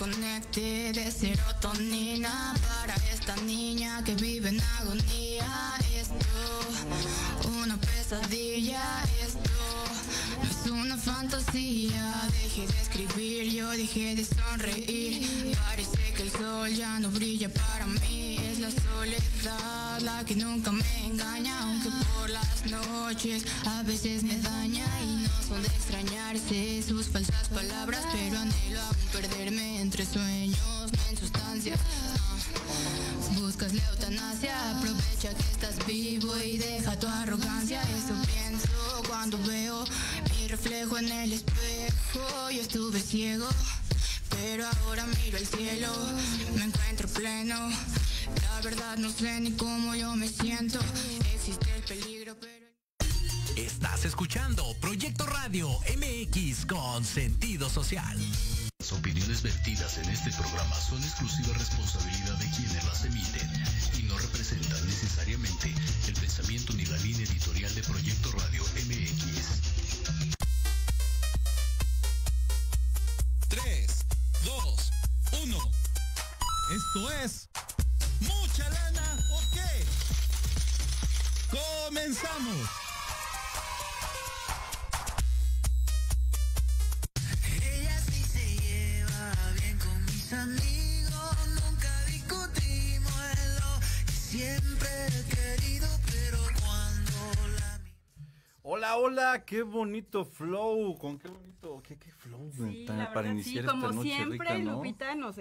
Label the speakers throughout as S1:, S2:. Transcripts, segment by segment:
S1: Conecte de serotonina para esta niña que vive en agonía. Esto, una pesadilla, esto no es una fantasía. Dejé de escribir, yo dejé de sonreír. Parece que el sol ya no brilla para mí. Es la soledad la que nunca me engaña, aunque por las noches a veces me daña y de extrañarse sus falsas palabras, pero anhelo aún perderme entre sueños, no en sustancia. Buscas la eutanasia, aprovecha que estás vivo y deja tu arrogancia. Eso pienso cuando veo mi reflejo en el espejo. Yo estuve ciego, pero ahora miro el cielo, me encuentro pleno. La verdad no sé ni cómo yo me siento, existe el peligro,
S2: Estás escuchando Proyecto Radio MX con sentido social. Las opiniones vertidas en este programa son exclusiva responsabilidad de quienes las emiten y no representan necesariamente el pensamiento ni la línea editorial de Proyecto Radio MX. 3,
S3: 2, 1. Esto es... ¿Mucha lana o
S2: qué? Comenzamos. Hola,
S3: qué bonito flow, con qué bonito, qué, flow para iniciar sí, como siempre, Lupita
S4: nos,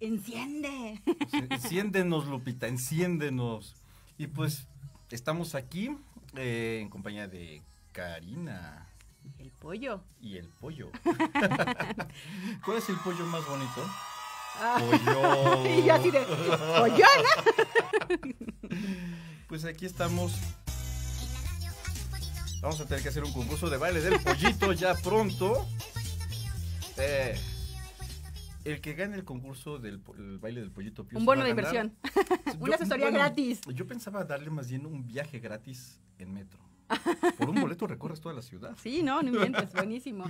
S4: enciende.
S3: enciéndenos, Lupita, enciéndenos. Y pues estamos aquí eh, en compañía de Karina.
S1: el pollo.
S3: Y el pollo. ¿Cuál es el pollo más bonito? Ah. Pollo. y así de, pues aquí estamos Vamos a tener que hacer un concurso de baile del pollito ya pronto. Eh, el que gane el concurso del baile del pollito Un bono de inversión. Una asesoría gratis. Yo pensaba darle más bien un viaje gratis en metro. Por un boleto recorres toda la ciudad. Sí, no, no mientes, buenísimo.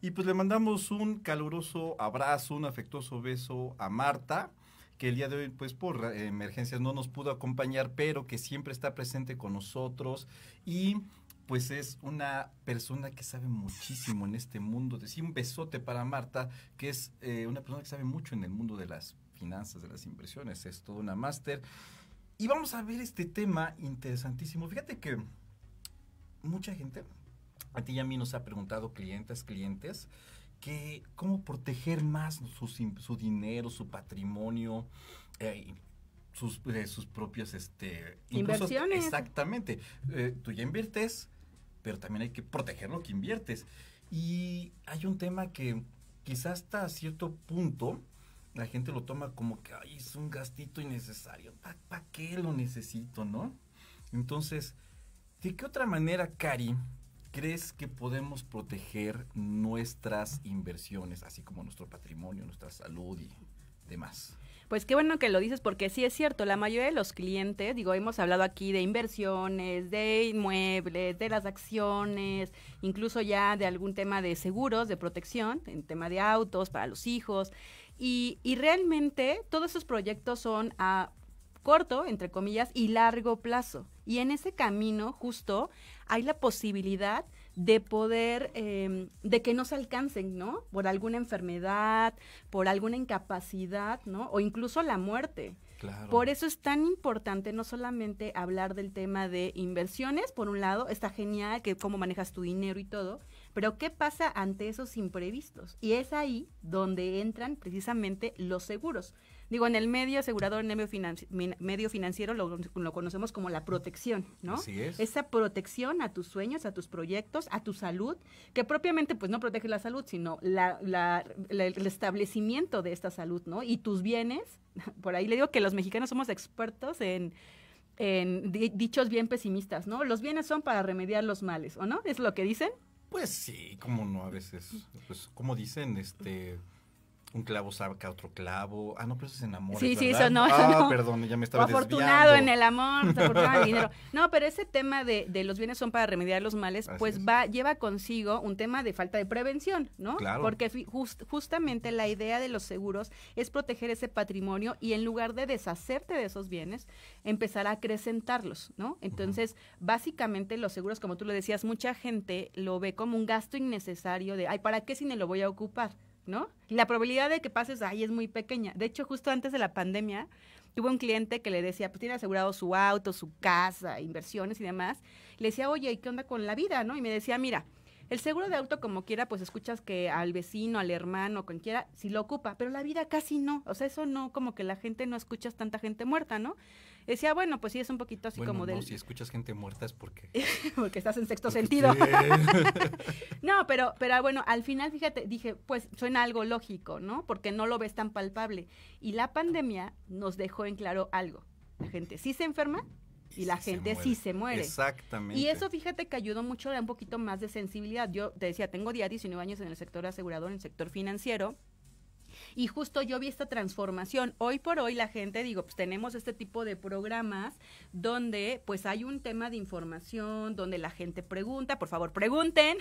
S3: Y pues le mandamos un caluroso abrazo, un afectuoso beso a Marta, que el día de hoy, pues por emergencias no nos pudo acompañar, pero que siempre está presente con nosotros y pues es una persona que sabe muchísimo en este mundo. Decía un besote para Marta, que es eh, una persona que sabe mucho en el mundo de las finanzas, de las inversiones. Es toda una máster. Y vamos a ver este tema interesantísimo. Fíjate que mucha gente, a ti y a mí nos ha preguntado clientes, clientes, que cómo proteger más su, dinero, su patrimonio, eh, sus, eh, sus propias este, inversiones. Exactamente. tú ya inviertes, pero también hay que proteger lo que inviertes. Y hay un tema que quizás hasta cierto punto la gente lo toma como que es un gastito innecesario. ¿Para qué lo necesito, no? Entonces, ¿de qué otra manera, Cari, crees que podemos proteger nuestras inversiones, así como nuestro patrimonio, nuestra salud y de
S4: Pues qué bueno que lo dices porque sí es cierto, la mayoría de los clientes, digo, hemos hablado aquí de inversiones, de inmuebles, de las acciones, incluso ya de algún tema de seguros, de protección, en tema de autos para los hijos. Y, y realmente todos esos proyectos son a corto, entre comillas, y largo plazo. Y en ese camino justo hay la posibilidad de poder, em, de que no se alcancen, ¿no? Por alguna enfermedad, por alguna incapacidad, ¿no? O incluso la muerte. Por eso es tan importante no solamente hablar del tema de inversiones, por un lado, está genial que cómo manejas tu dinero y todo, pero ¿qué pasa ante esos imprevistos? Y es ahí donde entran precisamente los seguros digo, en el medio asegurador, en el medio, financiero lo, conocemos como la protección, ¿no? Así es. Esa protección a tus sueños, a tus proyectos, a tu salud, que propiamente pues no protege la salud, sino el establecimiento de esta salud, ¿no? Y tus bienes, por ahí le digo que los mexicanos somos expertos en en dichos bien pesimistas, ¿no? Los bienes son para remediar los males, ¿o no? ¿Es lo que dicen? Pues
S3: sí, como no, a veces, pues como dicen, este, un clavo saca otro clavo. Ah, no, pero eso es en amor. Sí, sí, eso no. ah, perdón, ya me estaba Afortunado en el amor, afortunado en el dinero.
S4: No, pero ese tema de, de, los bienes son para remediar los males, pues va, lleva consigo un tema de falta de prevención, ¿no? Porque justamente la idea de los seguros es proteger ese patrimonio y en lugar de deshacerte de esos bienes, empezar a acrecentarlos, ¿no? Entonces, básicamente los seguros, como tú lo decías, mucha gente lo ve como un gasto innecesario de, ay, ¿para qué si me lo voy a ocupar? ¿no? La probabilidad de que pases ahí es muy pequeña. De hecho, justo antes de la pandemia, tuve un cliente que le decía, pues tiene asegurado su auto, su casa, inversiones y demás. Le decía, oye, ¿y qué onda con la vida, no? Y me decía, mira, el seguro de auto como quiera, pues escuchas que al vecino, al hermano, cualquiera, quiera, si lo ocupa, pero la vida casi no. O sea, eso no, como que la gente no escuchas tanta gente muerta, ¿no? Decía, bueno, pues sí, es un poquito así como no, Si
S3: escuchas gente muerta es porque...
S4: porque estás en sexto sentido. no, pero, pero ah, bueno, al final, fíjate, dije, pues suena algo lógico, ¿no? Porque no lo ves tan palpable. Y la pandemia nos dejó en claro algo. La gente sí se enferma, y, la gente sí se muere.
S3: Exactamente. Y eso
S4: fíjate que ayudó mucho a un poquito más de sensibilidad. Yo te decía, tengo día 19 años en el sector asegurador, en el sector financiero, y justo yo vi esta transformación. Hoy por hoy la gente, digo, pues tenemos este tipo de programas donde pues hay un tema de información, donde la gente pregunta, por favor pregunten,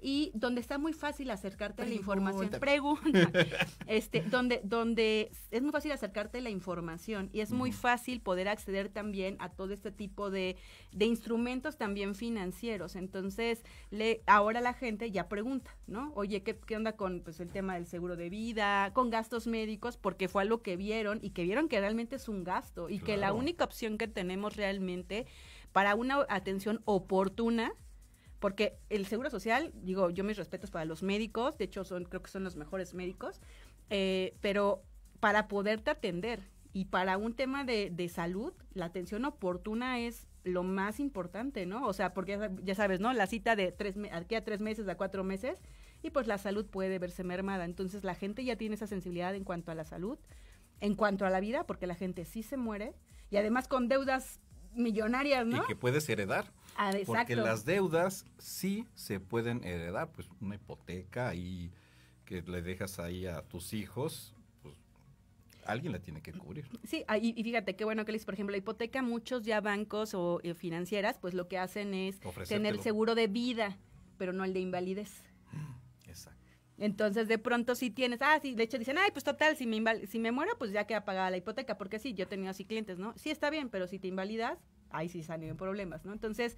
S4: y donde está muy fácil acercarte a la información. Pregunta. este, donde, donde es muy fácil acercarte a la información y es muy fácil poder acceder también a todo este tipo de, de instrumentos también financieros. Entonces, le, ahora la gente ya pregunta, ¿no? Oye, ¿qué, ¿qué, onda con pues, el tema del seguro de vida, con gastos médicos? Porque fue algo que vieron y que vieron que realmente es un gasto y que la única opción que tenemos realmente para una atención oportuna porque el Seguro Social, digo, yo mis respetos para los médicos, de hecho son, creo que son los mejores médicos, eh, pero para poderte atender y para un tema de, de, salud, la atención oportuna es lo más importante, ¿no? O sea, porque ya, sabes, ¿no? La cita de tres, aquí a tres meses, a cuatro meses, y pues la salud puede verse mermada. Entonces la gente ya tiene esa sensibilidad en cuanto a la salud, en cuanto a la vida, porque la gente sí se muere, y además con deudas millonarias, ¿no? Y que
S3: puedes heredar.
S4: Ah, Porque las
S3: deudas sí se pueden heredar, pues una hipoteca y que le dejas ahí a tus hijos, pues alguien la tiene que cubrir.
S4: Sí, y, fíjate qué bueno que les, por ejemplo, la hipoteca, muchos ya bancos o eh, financieras, pues lo que hacen es tener seguro de vida, pero no el de invalidez. Exacto. Entonces, de pronto si tienes, ah, sí, de hecho dicen, ay, pues total, si me, si me muero, pues ya queda pagada la hipoteca, porque sí, yo he tenido así clientes, ¿no? Sí, está bien, pero si te invalidas, ahí sí salen problemas, ¿no? Entonces,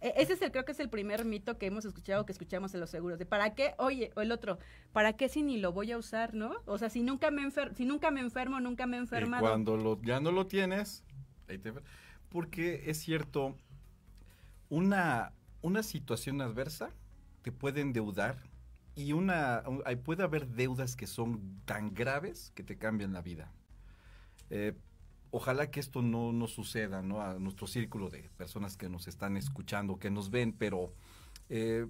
S4: e, ese es el, creo que es el primer mito que hemos escuchado, que escuchamos en los seguros, de para qué, oye, o el otro, ¿para qué si ni lo voy a usar, no? O sea, si nunca me, enfermo, si nunca me enfermo, nunca me he enfermado. cuando
S3: lo, ya no lo tienes, ahí te porque es cierto, una, una situación adversa te puede endeudar y una, puede haber deudas que son tan graves que te cambian la vida. Eh, ojalá que esto no suceda ¿no? a nuestro círculo de personas que nos están escuchando, que nos ven, pero eh,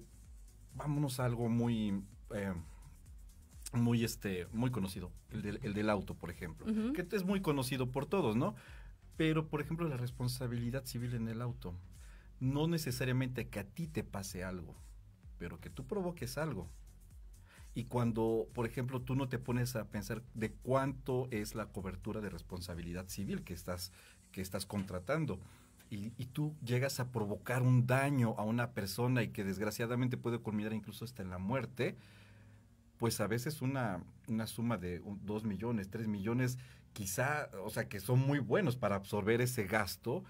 S3: vámonos a algo muy, eh, muy, este, muy conocido, el del, auto, por ejemplo, que es muy conocido por todos, ¿no? Pero, por ejemplo, la responsabilidad civil en el auto. No necesariamente que a ti te pase algo, pero que tú provoques algo. Y cuando, por ejemplo, tú no te pones a pensar de cuánto es la cobertura de responsabilidad civil que estás, que estás contratando. Y, tú llegas a provocar un daño a una persona y que desgraciadamente puede culminar incluso hasta en la muerte, pues a veces una, suma de 2 dos millones, tres millones, quizá, o sea, que son muy buenos para absorber ese gasto,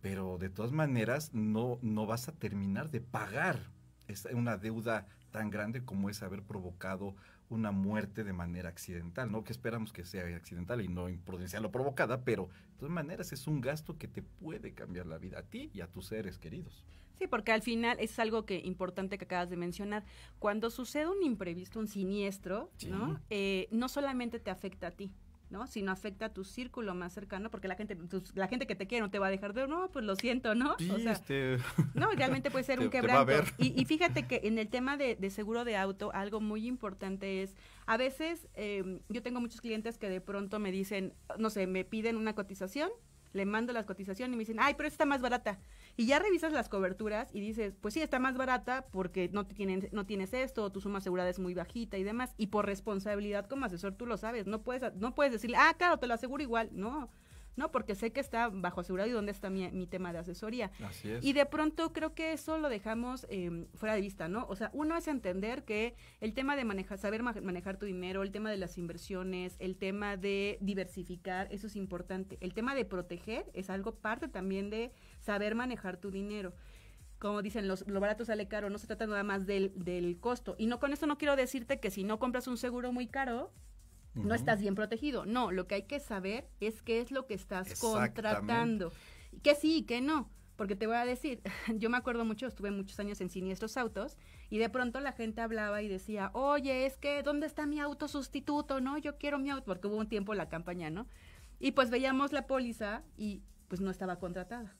S3: pero de todas maneras no, no vas a terminar de pagar. Es una deuda tan grande como es haber provocado una muerte de manera accidental, ¿no? Que esperamos que sea accidental y no imprudencial o provocada, pero de todas maneras es un gasto que te puede cambiar la vida a ti y a tus seres queridos.
S4: Sí, porque al final es algo que importante que acabas de mencionar. Cuando sucede un imprevisto, un siniestro, ¿no? Eh, no solamente te afecta a ti, ¿no? Si no afecta a tu círculo más cercano, porque la gente, pues, la gente que te quiere no te va a dejar de, no, pues lo siento, ¿no? no, realmente puede ser un quebranto. Y, fíjate que en el tema de, de, seguro de auto, algo muy importante es, a veces em, yo tengo muchos clientes que de pronto me dicen, no sé, me piden una cotización, le mando la cotización y me dicen, ay, pero esta más barata. Y ya revisas las coberturas y dices, pues sí, está más barata porque no, te no tienes esto, tu suma asegurada es muy bajita y demás. Y por responsabilidad como asesor tú lo sabes, no puedes, no puedes decirle, ah, claro, te lo aseguro igual. No, no, porque sé que está bajo asegurado y dónde está mi, tema de asesoría. Así es. Y de pronto creo que eso lo dejamos em, fuera de vista, ¿no? O sea, uno es entender que el tema de manejar, saber manejar tu dinero, el tema de las inversiones, el tema de diversificar, eso es importante. El tema de proteger es algo parte también de saber manejar tu dinero. Como dicen, los, lo barato sale caro, no se trata nada más del, del costo. Y no con esto no quiero decirte que si no compras un seguro muy caro, no estás bien protegido. No, lo que hay que saber es qué es lo que estás contratando. Que sí y que no. Porque te voy a decir, yo me acuerdo mucho, estuve muchos años en siniestros autos y de pronto la gente hablaba y decía, oye, es que ¿dónde está mi auto sustituto? No, yo quiero mi auto, porque hubo un tiempo la campaña, ¿no? Y pues veíamos la póliza y pues no estaba contratada.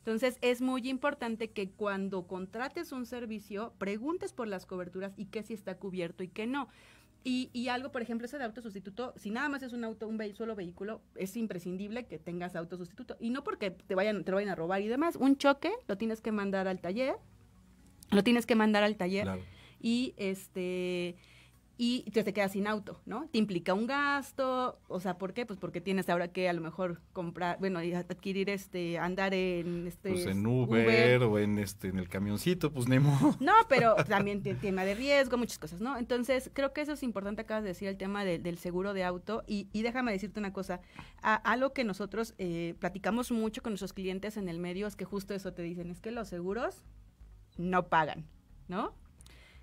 S4: Entonces es muy importante que cuando contrates un servicio preguntes por las coberturas y qué si está cubierto y qué no. Y, y, algo, por ejemplo, ese de autosustituto, si nada más es un auto, un solo vehículo, es imprescindible que tengas autosustituto. Y no porque te vayan, te vayan a robar y demás. Un choque lo tienes que mandar al taller. Lo tienes que mandar al taller. Y este y te quedas sin auto, ¿no? Te implica un gasto, o sea, ¿por qué? Pues porque tienes ahora que a lo mejor comprar, bueno, adquirir este, andar en este... Pues en
S3: Uber, o en este, en el camioncito, pues Nemo.
S4: No, pero también tema de riesgo, muchas cosas, ¿no? Entonces, creo que eso es importante, acabas de decir el tema del seguro de auto y, déjame decirte una cosa, a, algo que nosotros eh, platicamos mucho con nuestros clientes en el medio es que justo eso te dicen, es que los seguros no pagan, ¿no?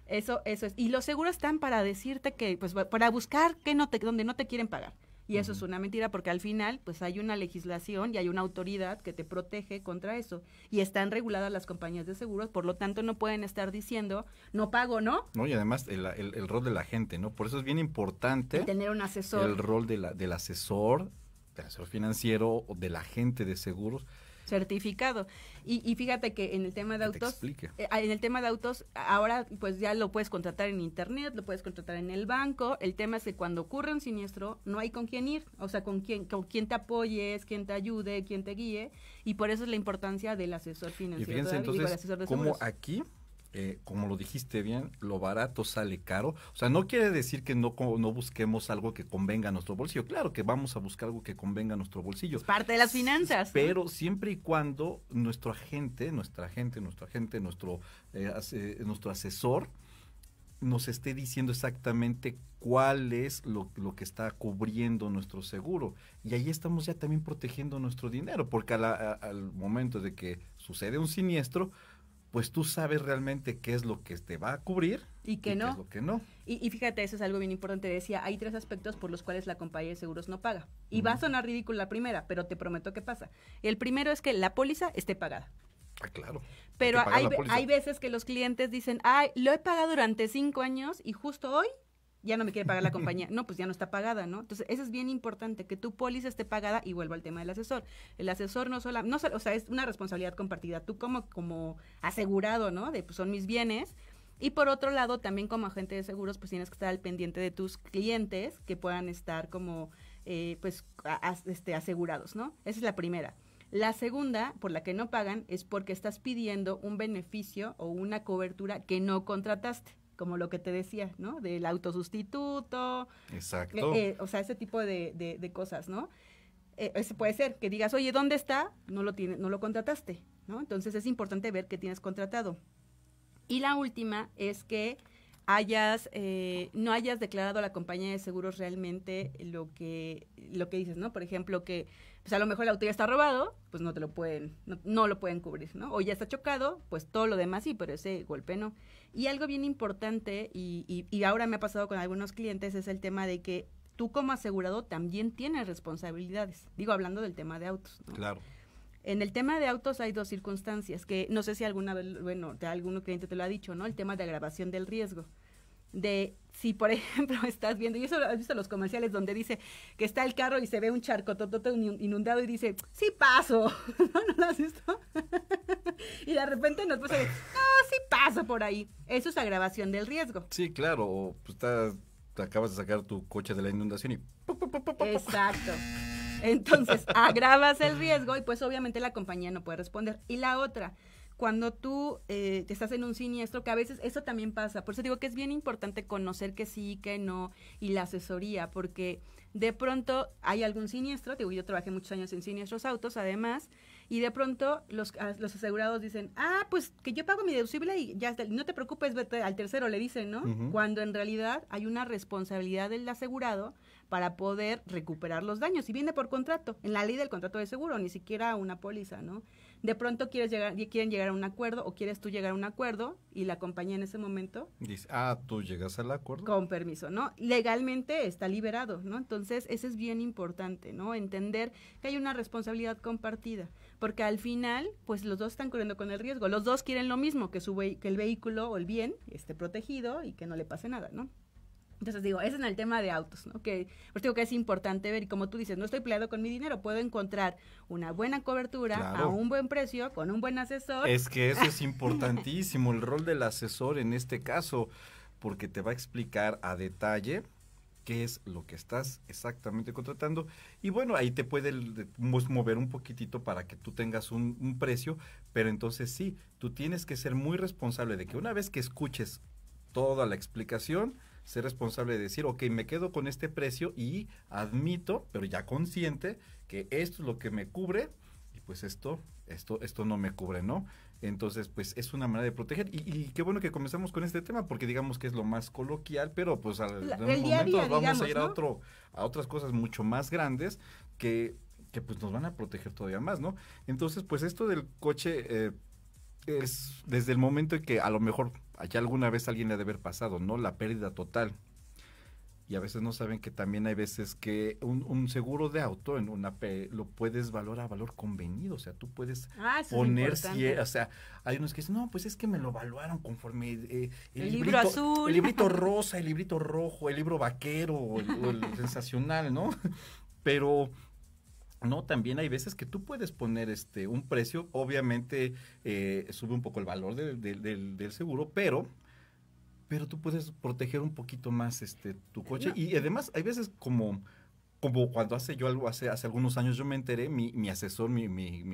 S4: Eso, eso es. Y los seguros están para decirte que, pues, para buscar que no te, donde no te quieren pagar. Y eso es una mentira porque al final pues hay una legislación y hay una autoridad que te protege contra eso. Y están reguladas las compañías de seguros, por lo tanto no pueden estar diciendo, no pago, ¿no?
S3: No, y además el, el, rol de la gente, ¿no? Por eso es bien importante. tener
S4: un asesor. El rol
S3: de la, del asesor, del asesor financiero o de la gente de seguros
S4: certificado. Y, fíjate que en el tema de autos, eh, ah, en el tema de autos, ahora pues ya lo puedes contratar en internet, lo puedes contratar en el banco. El tema es que cuando ocurre un siniestro, no hay con quién ir, o sea, con quién, con quién te apoyes, quién te ayude, quién te guíe, y por eso es la importancia del asesor financiero. Y
S3: aquí eh, como lo dijiste bien, lo barato sale caro. O sea, no quiere decir que no, busquemos algo que convenga a nuestro bolsillo. Claro que vamos a buscar algo que convenga a nuestro bolsillo. Es parte
S4: de las finanzas. Pero
S3: siempre y cuando nuestro agente, nuestra agente nuestro agente, nuestro, eh, eh, nuestro asesor nos esté diciendo exactamente cuál es lo, que está cubriendo nuestro seguro. Y ahí estamos ya también protegiendo nuestro dinero, porque al momento de que sucede un siniestro, pues tú sabes realmente qué es lo que te va a cubrir y qué no. que no.
S4: Y, fíjate, eso es algo bien importante. Decía, hay tres aspectos por los cuales la compañía de seguros no paga. Y va a sonar ridículo la primera, pero te prometo que pasa. El primero es que la póliza esté pagada. Ah, claro. Pero hay, hay veces que los clientes dicen, ay, lo he pagado durante cinco años y justo hoy ya no me quiere pagar la compañía. No, pues ya no está pagada, ¿no? Entonces, eso es bien importante, que tu póliza esté pagada y vuelvo al tema del asesor. El asesor no solo, no, o sea, es una responsabilidad compartida. Tú como, como asegurado, ¿no? De, pues son mis bienes. Y por otro lado, también como agente de seguros, pues tienes que estar al pendiente de tus clientes que puedan estar como, eh, pues, este, asegurados, ¿no? Esa es la primera. La segunda, por la que no pagan, es porque estás pidiendo un beneficio o una cobertura que no contrataste como lo que te decía, ¿no? Del autosustituto.
S3: Exacto. Eh, eh,
S4: o sea, ese tipo de, cosas, ¿no? Eh, puede ser que digas, oye, ¿dónde está? No lo, tiene, no lo contrataste, ¿no? Entonces es importante ver qué tienes contratado. Y la última es que hayas, eh, no hayas declarado a la compañía de seguros realmente lo que, lo que dices, ¿no? Por ejemplo, que o pues, sea, a lo mejor el auto ya está robado, pues no te lo pueden, no, lo pueden cubrir, ¿no? O ya está chocado, pues todo lo demás sí, pero ese golpe no. Y algo bien importante, y, ahora me ha pasado con algunos clientes, es el tema de que tú como asegurado también tienes responsabilidades. Digo, hablando del tema de autos, ¿no? Claro. En el tema de autos hay dos circunstancias que no sé si alguna vez, bueno, de algún cliente te lo ha dicho, ¿no? El tema de agravación del riesgo de si por ejemplo estás viendo, y eso has visto los comerciales donde dice que está el carro y se ve un charco tototo inundado y dice, sí paso, ¿no, lo has visto? y de repente nos pasa, no, sí paso por ahí. Eso es agravación del riesgo.
S3: Sí, claro, o pues, te acabas de sacar tu coche de la inundación y...
S4: Exacto. Entonces, agravas el riesgo y pues obviamente la compañía no puede responder. Y la otra, cuando tú eh, estás en un siniestro, que a veces eso también pasa. Por eso digo que es bien importante conocer que sí, que no, y la asesoría, porque de pronto hay algún siniestro, digo, yo trabajé muchos años en siniestros autos, además, y de pronto los, ah, los asegurados dicen, ah, pues que yo pago mi deducible y ya está, no te preocupes, vete al tercero, le dicen, ¿no? Cuando en realidad hay una responsabilidad del asegurado para poder recuperar los daños, y viene por contrato, en la ley del contrato de seguro, ni siquiera una póliza, ¿no? de pronto quieres llegar, quieren llegar a un acuerdo o quieres tú llegar a un acuerdo y la compañía en ese momento
S3: dice, ah, tú llegas al acuerdo. Con
S4: permiso, ¿no? Legalmente está liberado, ¿no? Entonces, eso es bien importante, ¿no? Entender que hay una responsabilidad compartida, porque al final, pues los dos están corriendo con el riesgo, los dos quieren lo mismo, que, su que el vehículo o el bien esté protegido y que no le pase nada, ¿no? Entonces digo, es en el tema de autos, ¿no? Que pues, digo que es importante ver, y como tú dices, no estoy peleado con mi dinero, puedo encontrar una buena cobertura a un buen precio, con un buen asesor. Es que eso es importantísimo,
S3: el rol del asesor en este caso, porque te va a explicar a detalle qué es lo que estás exactamente contratando. Y bueno, ahí te puede mover un poquitito para que tú tengas un, precio, pero entonces sí, tú tienes que ser muy responsable de que una vez que escuches toda la explicación, ser responsable de decir, ok, me quedo con este precio y admito, pero ya consciente, que esto es lo que me cubre y pues esto, esto, esto no me cubre, ¿no? Entonces, pues es una manera de proteger. Y, qué bueno que comenzamos con este tema, porque digamos que es lo más coloquial, pero pues al, momento vamos a ir a, otro, a otras cosas mucho más grandes que, pues nos van a proteger todavía más, ¿no? Entonces, pues esto del coche eh, es desde el momento en que a lo mejor allá alguna vez alguien le ha de haber pasado, ¿no? La pérdida total. Y a veces no saben que también hay veces que un, seguro de auto en una lo puedes valorar a valor convenido, o sea, tú puedes
S4: ah, poner si, o
S3: sea, hay unos que dicen, "No, pues es que me lo evaluaron conforme eh, el, librito, libro azul, el librito rosa, el librito rojo, el libro vaquero, el sensacional, ¿no?" Pero no, también hay veces que tú puedes poner este un precio, obviamente eh, sube un poco el valor del, del, seguro, pero pero tú puedes proteger un poquito más este tu coche. Y además, hay veces como, como cuando hace yo algo, hace, hace algunos años yo me enteré, mi, asesor, mi,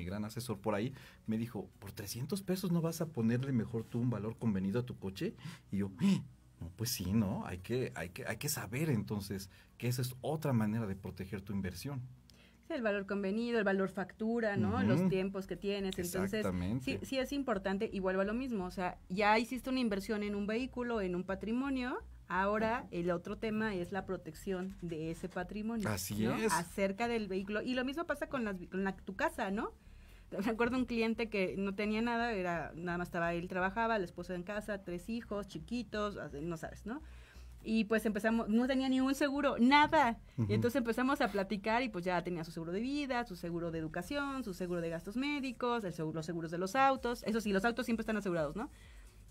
S3: gran asesor por ahí, me dijo, por 300 pesos no vas a ponerle mejor tú un valor convenido a tu coche. Y yo, ah, pues sí, ¿no? Hay que, hay, que, hay que saber entonces que esa es otra manera de proteger tu inversión
S4: el valor convenido, el valor factura, ¿no? Los tiempos que tienes. Entonces, sí, sí es importante y vuelvo a lo mismo. O sea, ya hiciste una inversión en un vehículo, en un patrimonio. Ahora el otro tema es la protección de ese patrimonio. Así es. Acerca del vehículo. Y lo mismo pasa con, las, con tu casa, ¿no? Me acuerdo un cliente que no tenía nada, era nada más estaba él trabajaba, la esposa en casa, tres hijos, chiquitos, no sabes, ¿no? y pues empezamos, no tenía ni un seguro, nada. Y entonces empezamos a platicar y pues ya tenía su seguro de vida, su seguro de educación, su seguro de gastos médicos, el seguro, los seguros de los autos. Eso sí, los autos siempre están asegurados, ¿no?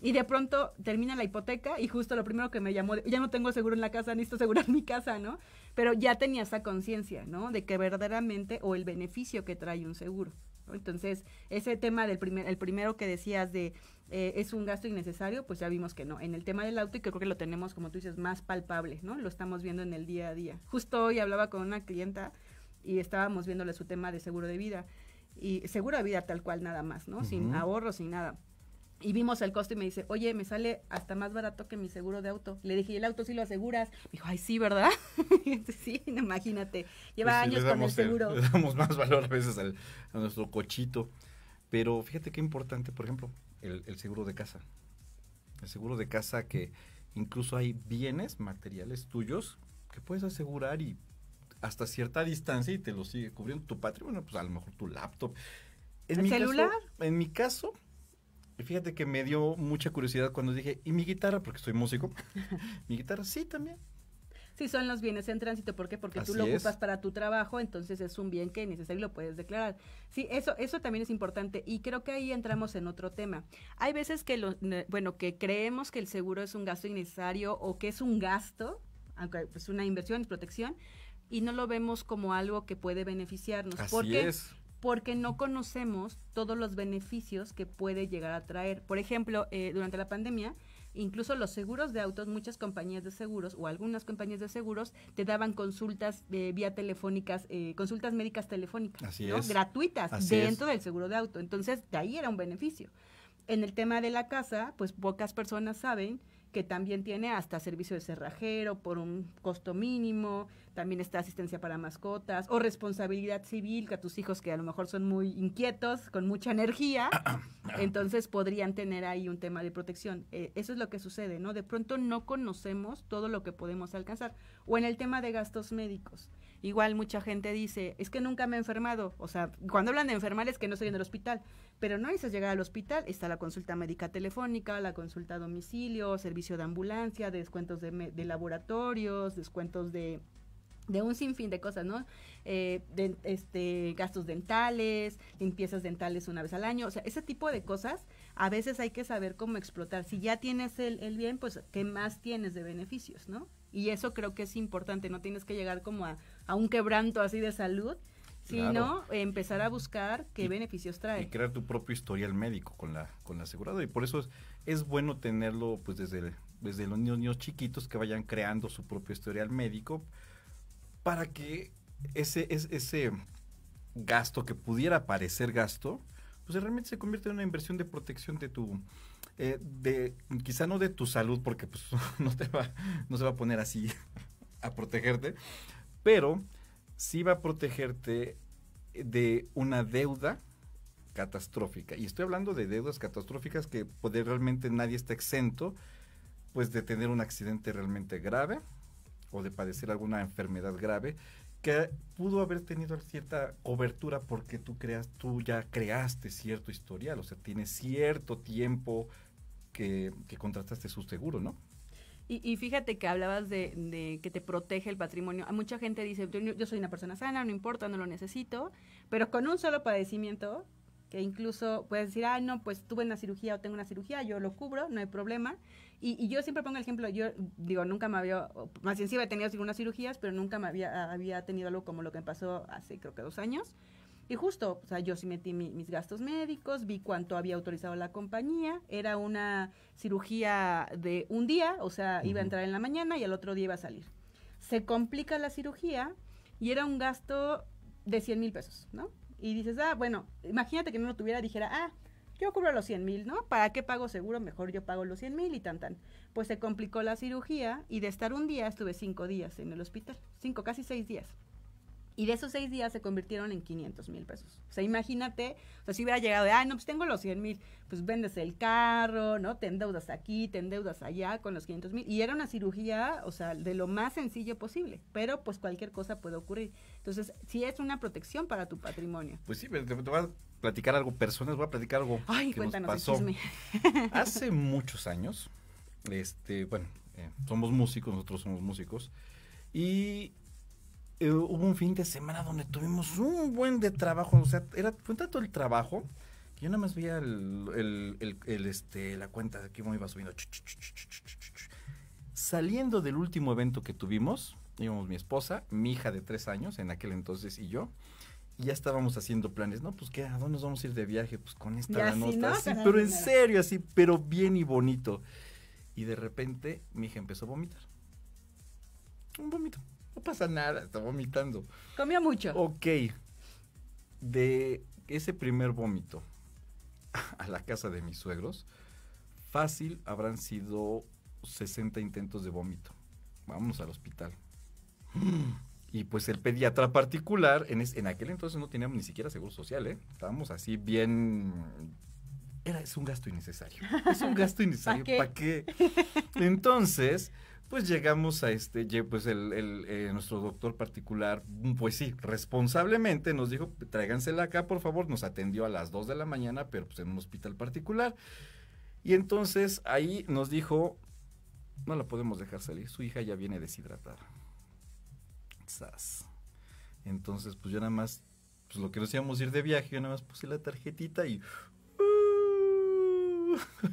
S4: Y de pronto termina la hipoteca y justo lo primero que me llamó, ya no tengo seguro en la casa, necesito asegurar mi casa, ¿no? Pero ya tenía esa conciencia, ¿no? De que verdaderamente o el beneficio que trae un seguro. Entonces, ese tema del primer, el primero que decías de eh, es un gasto innecesario, pues ya vimos que no. En el tema del auto, y creo que lo tenemos, como tú dices, más palpable, ¿no? Lo estamos viendo en el día a día. Justo hoy hablaba con una clienta y estábamos viéndole su tema de seguro de vida. Y seguro de vida tal cual nada más, ¿no? Sin ahorro, sin nada. Y vimos el costo y me dice, oye, me sale hasta más barato que mi seguro de auto. Le dije, ¿y el auto sí lo aseguras? Me dijo, ay, sí, ¿verdad? sí, imagínate. Lleva pues años como con el seguro. le damos
S3: más valor a veces a nuestro cochito. Pero fíjate qué importante, por ejemplo, el, seguro de casa. El seguro de casa que incluso hay bienes materiales tuyos que puedes asegurar y hasta cierta distancia y te lo sigue cubriendo tu patrimonio, pues a lo mejor tu laptop. En ¿El mi celular? en mi caso, fíjate que me dio mucha curiosidad cuando dije, ¿y mi guitarra? Porque soy músico. mi guitarra sí también.
S4: Sí, son los bienes en tránsito. ¿Por qué? Porque tú lo ocupas para tu trabajo, entonces es un bien que es necesario y lo puedes declarar. Sí, eso, eso también es importante y creo que ahí entramos en otro tema. Hay veces que, lo, bueno, que creemos que el seguro es un gasto innecesario o que es un gasto, aunque es pues, una inversión, es protección, y no lo vemos como algo que puede beneficiarnos. Así porque, Porque no conocemos todos los beneficios que puede llegar a traer. Por ejemplo, eh, durante la pandemia, Incluso los seguros de autos, muchas compañías de seguros o algunas compañías de seguros te daban consultas eh, vía telefónicas, eh, consultas médicas telefónicas, Así gratuitas dentro del seguro de auto. Entonces, de ahí era un beneficio. En el tema de la casa, pues pocas personas saben que también tiene hasta servicio de cerrajero por un costo mínimo, también está asistencia para mascotas o responsabilidad civil, que a tus hijos que a lo mejor son muy inquietos, con mucha energía, entonces podrían tener ahí un tema de protección. Eh, eso es lo que sucede, ¿no? De pronto no conocemos todo lo que podemos alcanzar. O en el tema de gastos médicos. Igual mucha gente dice, es que nunca me he enfermado. O sea, cuando hablan de enfermar es que no estoy en el hospital. Pero no dices llegar al hospital. Está la consulta médica telefónica, la consulta a domicilio, servicio de ambulancia, descuentos de, laboratorios, descuentos de de un sinfín de cosas, ¿no? Eh, de, este, gastos dentales, limpiezas dentales una vez al año, o sea, ese tipo de cosas a veces hay que saber cómo explotar. Si ya tienes el, el bien, pues, ¿qué más tienes de beneficios, ¿no? Y eso creo que es importante, no tienes que llegar como a, a un quebranto así de salud, sino empezar a buscar qué beneficios trae. Y
S3: crear tu propio historial médico con la, con la Y por eso es, bueno tenerlo pues desde, desde los niños, chiquitos que vayan creando su propio historial médico para que ese, ese gasto que pudiera parecer gasto, pues realmente se convierte en una inversión de protección de tu, eh, de quizá no de tu salud, porque pues, no, te va, no se va a poner así a protegerte, pero sí va a protegerte de una deuda catastrófica. Y estoy hablando de deudas catastróficas que realmente nadie está exento, pues de tener un accidente realmente grave o de padecer alguna enfermedad grave que pudo haber tenido cierta cobertura porque tú creas, tú ya creaste cierto historial, o sea, tienes cierto tiempo que, contrataste su seguro, ¿no?
S4: Y, y, fíjate que hablabas de, que te protege el patrimonio. Mucha gente dice, yo, soy una persona sana, no importa, no lo necesito, pero con un solo padecimiento, que incluso puedes decir, ah, no, pues tuve una cirugía o tengo una cirugía, yo lo cubro, no hay problema. Y, yo siempre pongo el ejemplo, yo digo, nunca me había, más bien sí había tenido algunas cirugías, pero nunca me había, había tenido algo como lo que me pasó hace creo que dos años y justo, o sea, yo sí metí mis gastos médicos, vi cuánto había autorizado la compañía, era una cirugía de un día, o sea, iba a entrar en la mañana y al otro día iba a salir. Se complica la cirugía y era un gasto de 100 mil pesos, ¿no? Y dices, ah, bueno, imagínate que no lo tuviera, dijera, ah, yo cubro los 100 mil, ¿no? ¿Para qué pago seguro? Mejor yo pago los 100 mil y tan tan. Pues se complicó la cirugía y de estar un día estuve cinco días en el hospital, cinco, casi seis días. Y de esos seis días se convirtieron en 500 mil pesos. O sea, imagínate, o sea, si hubiera llegado de, ay, no, pues tengo los 100 mil, pues vendes el carro, ¿no? Te deudas aquí, te deudas allá con los 500 mil. Y era una cirugía, o sea, de lo más sencillo posible, pero pues cualquier cosa puede ocurrir. Entonces, sí es una protección para tu patrimonio.
S3: Pues sí, pero te, voy a platicar algo personas, voy a platicar algo ay, cuéntanos, nos Hace muchos años, este, bueno, eh, somos músicos, nosotros somos músicos, y eh, hubo un fin de semana donde tuvimos un buen de trabajo. O sea, era, fue tanto el trabajo que yo nada más veía este, la cuenta de cómo iba subiendo. Saliendo del último evento que tuvimos, íbamos mi esposa, mi hija de tres años en aquel entonces y yo. Y ya estábamos haciendo planes, ¿no? Pues qué, ¿a dónde nos vamos a ir de viaje? Pues con esta nota. pero en serio, así, pero bien y bonito. Y de repente mi hija empezó a vomitar. Un vómito. No pasa nada, está vomitando. Comió mucho. Ok. De ese primer vómito a la casa de mis suegros, fácil habrán sido 60 intentos de vómito. Vamos al hospital. Y pues el pediatra particular, en, aquel entonces no teníamos ni siquiera seguro social, ¿eh? Estábamos así bien era, es un gasto innecesario. Es un gasto innecesario. ¿Para qué? Entonces, pues llegamos a este, pues el, eh, nuestro doctor particular, pues sí, responsablemente nos dijo, tráigansela acá, por favor, nos atendió a las 2 de la mañana, pero pues en un hospital particular. Y entonces ahí nos dijo, no la podemos dejar salir, su hija ya viene deshidratada. Entonces, pues yo nada más, pues lo que nos íbamos a ir de viaje, yo nada más puse la tarjetita y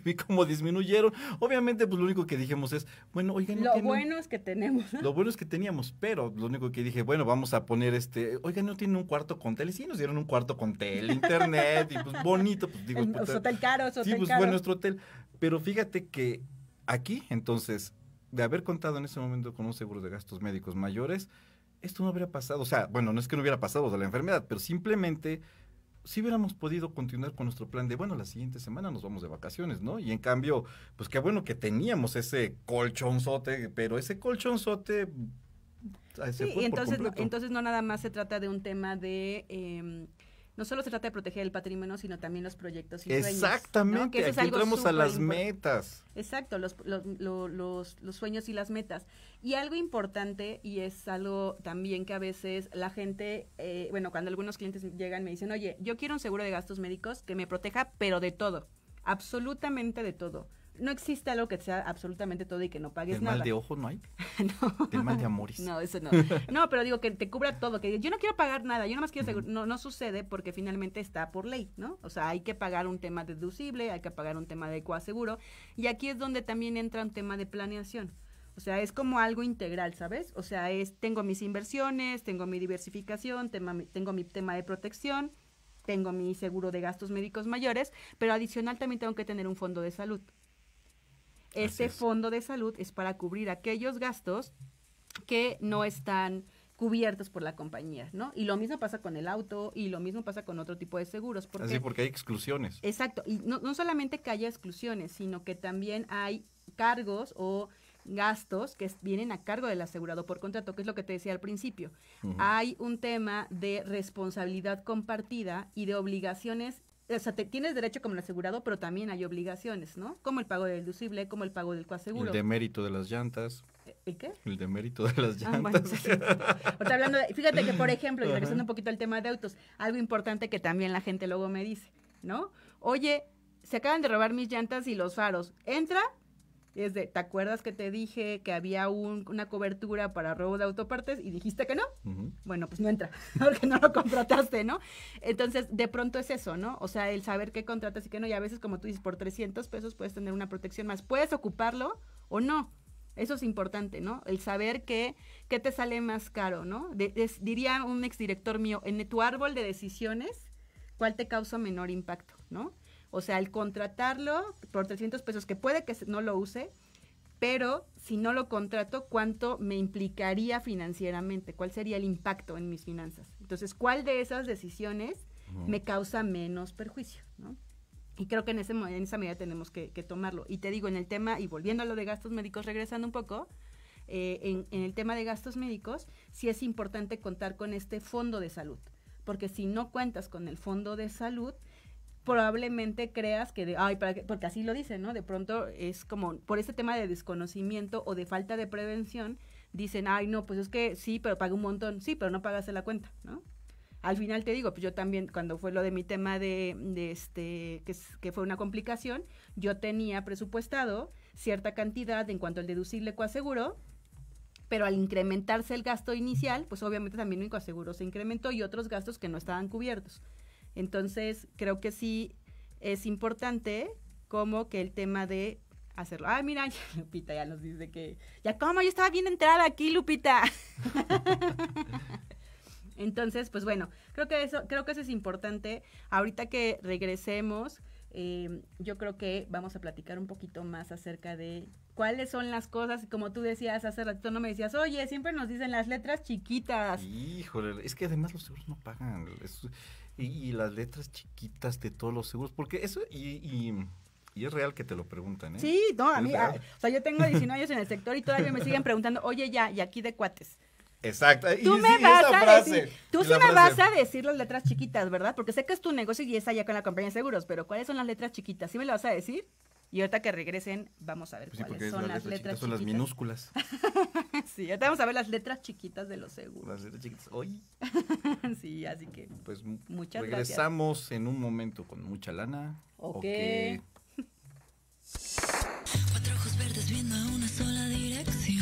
S3: vi cómo disminuyeron. Obviamente, pues lo único que dijimos es, bueno, oigan. lo bueno
S4: es que tenemos. Lo
S3: bueno que teníamos, pero lo único que dije, bueno, vamos a poner este, oigan, no tiene un cuarto con tele. Sí, nos dieron un cuarto con tele, internet, y pues bonito, pues digo. Pues, hotel
S4: caro, hotel Sí, pues bueno, nuestro
S3: hotel. Pero fíjate que aquí, entonces, de haber contado en ese momento con un seguro de gastos médicos mayores, esto no habría pasado. O sea, bueno, no es que no hubiera pasado de la enfermedad, pero simplemente si hubiéramos podido continuar con nuestro plan de, bueno, la siguiente semana nos vamos de vacaciones, ¿no? Y en cambio, pues qué bueno que teníamos ese colchonzote, pero ese colchonzote... y mm, entonces, entonces
S4: no nada más se trata de un tema de... Em, no solo se trata de proteger el patrimonio, sino también los proyectos y Exactamente, sueños, Exactamente, que a las metas. Exacto, los, sueños y las metas. Y algo importante, y es algo también que a veces la gente, eh, bueno, cuando algunos clientes llegan me dicen, oye, yo quiero un seguro de gastos médicos que me proteja, pero de todo, absolutamente de todo no existe algo que sea absolutamente todo y que no pagues nada. ¿El mal de
S3: ojo no hay? no. ¿El mal de amores? No,
S4: eso no. No, pero digo que te cubra todo, que yo no quiero pagar nada, yo más quiero seguro no, sucede porque finalmente está por ley, ¿no? O sea, hay que pagar un tema deducible, hay que pagar un tema de coaseguro y aquí es donde también entra un tema de planeación. O sea, es como algo integral, ¿sabes? O sea, es tengo mis inversiones, tengo mi diversificación, tengo mi tema de protección, tengo mi seguro de gastos médicos mayores, pero adicional también tengo que tener un fondo de salud. Ese fondo de salud es para cubrir aquellos gastos que no están cubiertos por la compañía, ¿no? Y lo mismo pasa con el auto y lo mismo pasa con otro tipo de seguros. Porque, Así porque
S3: hay exclusiones.
S4: Exacto, y no, solamente que haya exclusiones, sino que también hay cargos o gastos que vienen a cargo del asegurado por contrato, que es lo que te decía al principio. Hay un tema de responsabilidad compartida y de obligaciones o sea, tienes derecho como el asegurado, pero también hay obligaciones, ¿no? Como el pago del deducible, como el pago del coaseguro. El
S3: demérito de las llantas. Eh, ¿El qué? El demérito de las ah, llantas. fíjate que, por ejemplo, y regresando un
S4: poquito al tema de autos, algo importante que también la gente luego me dice, ¿no? Oye, se acaban de robar mis llantas y los faros. Entra, es de, ¿te acuerdas que te dije que había una cobertura para robo de autopartes y dijiste que no? Bueno, pues no entra, porque no lo contrataste, ¿no? Entonces, de pronto es eso, ¿no? O sea, el saber qué contratas y qué no, y a veces, como tú dices, por 300 pesos puedes tener una protección más. Puedes ocuparlo o no. Eso es importante, ¿no? El saber qué, te sale más caro, ¿no? diría un exdirector mío, en tu árbol de decisiones, ¿cuál te causa menor impacto, ¿no? O sea, el contratarlo por 300 pesos, que puede que no lo use, pero si no lo contrato, ¿cuánto me implicaría financieramente? ¿Cuál sería el impacto en mis finanzas? Entonces, ¿cuál de esas decisiones me causa menos perjuicio? Y creo que en, ese, en esa medida tenemos que, tomarlo. Y te digo, en el tema, y volviendo a lo de gastos médicos, regresando un poco, eh, en, en, el tema de gastos médicos, sí es importante contar con este fondo de salud. Porque si no cuentas con el fondo de salud, probablemente creas que, de, ay, ¿para porque así lo dicen, ¿no? De pronto es como, por este tema de desconocimiento o de falta de prevención, dicen, ay, no, pues es que sí, pero paga un montón, sí, pero no pagaste la cuenta, ¿no? Al final te digo, pues yo también, cuando fue lo de mi tema de, este, que, que fue una complicación, yo tenía presupuestado cierta cantidad en cuanto al deducible coaseguro, pero al incrementarse el gasto inicial, pues obviamente también el coaseguro se incrementó y otros gastos que no estaban cubiertos. Entonces, creo que sí es importante como que el tema de hacerlo. Ah, mira, Lupita ya nos dice que, ya cómo? yo estaba bien entrada aquí, Lupita. Entonces, pues bueno, creo que eso, creo que eso es importante. Ahorita que regresemos, eh, yo creo que vamos a platicar un poquito más acerca de cuáles son las cosas, como tú decías hace ratito, no me decías, oye, siempre nos dicen las letras chiquitas.
S3: Híjole, es que además los seguros no pagan. Es, y, las letras chiquitas de todos los seguros, porque eso, y, es real que te lo preguntan, ¿eh? Sí, no, a mí, o
S1: sea,
S4: yo tengo 19 años en el sector y todavía me siguen preguntando, oye, ya, y aquí de cuates.
S3: Exacto. Tú me vas a decir, tú sí me vas a
S4: decir las letras chiquitas, ¿verdad? Porque sé que es tu negocio y es allá con la compañía de seguros, pero ¿cuáles son las letras chiquitas? ¿Sí me lo vas a decir? Y ahorita que regresen, vamos a ver pues cuáles son las letras, chiquitas, Son las minúsculas. sí, ahorita vamos a ver las letras chiquitas de los seguros.
S3: Las letras chiquitas, hoy.
S4: sí, así que. Pues muchas regresamos
S3: en un momento con mucha lana.
S4: Ok.
S1: Cuatro ojos verdes viendo a una sola dirección.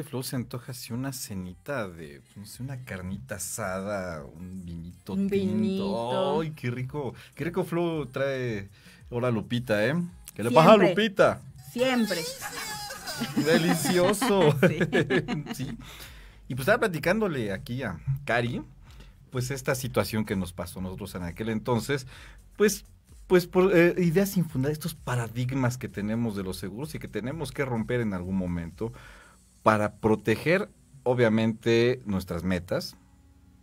S3: este flow se antoja así una cenita de, no sé, una carnita asada, un vinito un Ay, qué rico, qué rico flow trae Hola Lupita, ¿eh? ¿Qué le pasa a Lupita?
S4: Siempre. Delicioso. sí.
S3: Y pues estaba platicándole aquí a Cari, pues esta situación que nos pasó nosotros en aquel entonces, pues pues por eh, ideas infundadas, estos paradigmas que tenemos de los seguros y que tenemos que romper en algún momento, para proteger, obviamente, nuestras metas,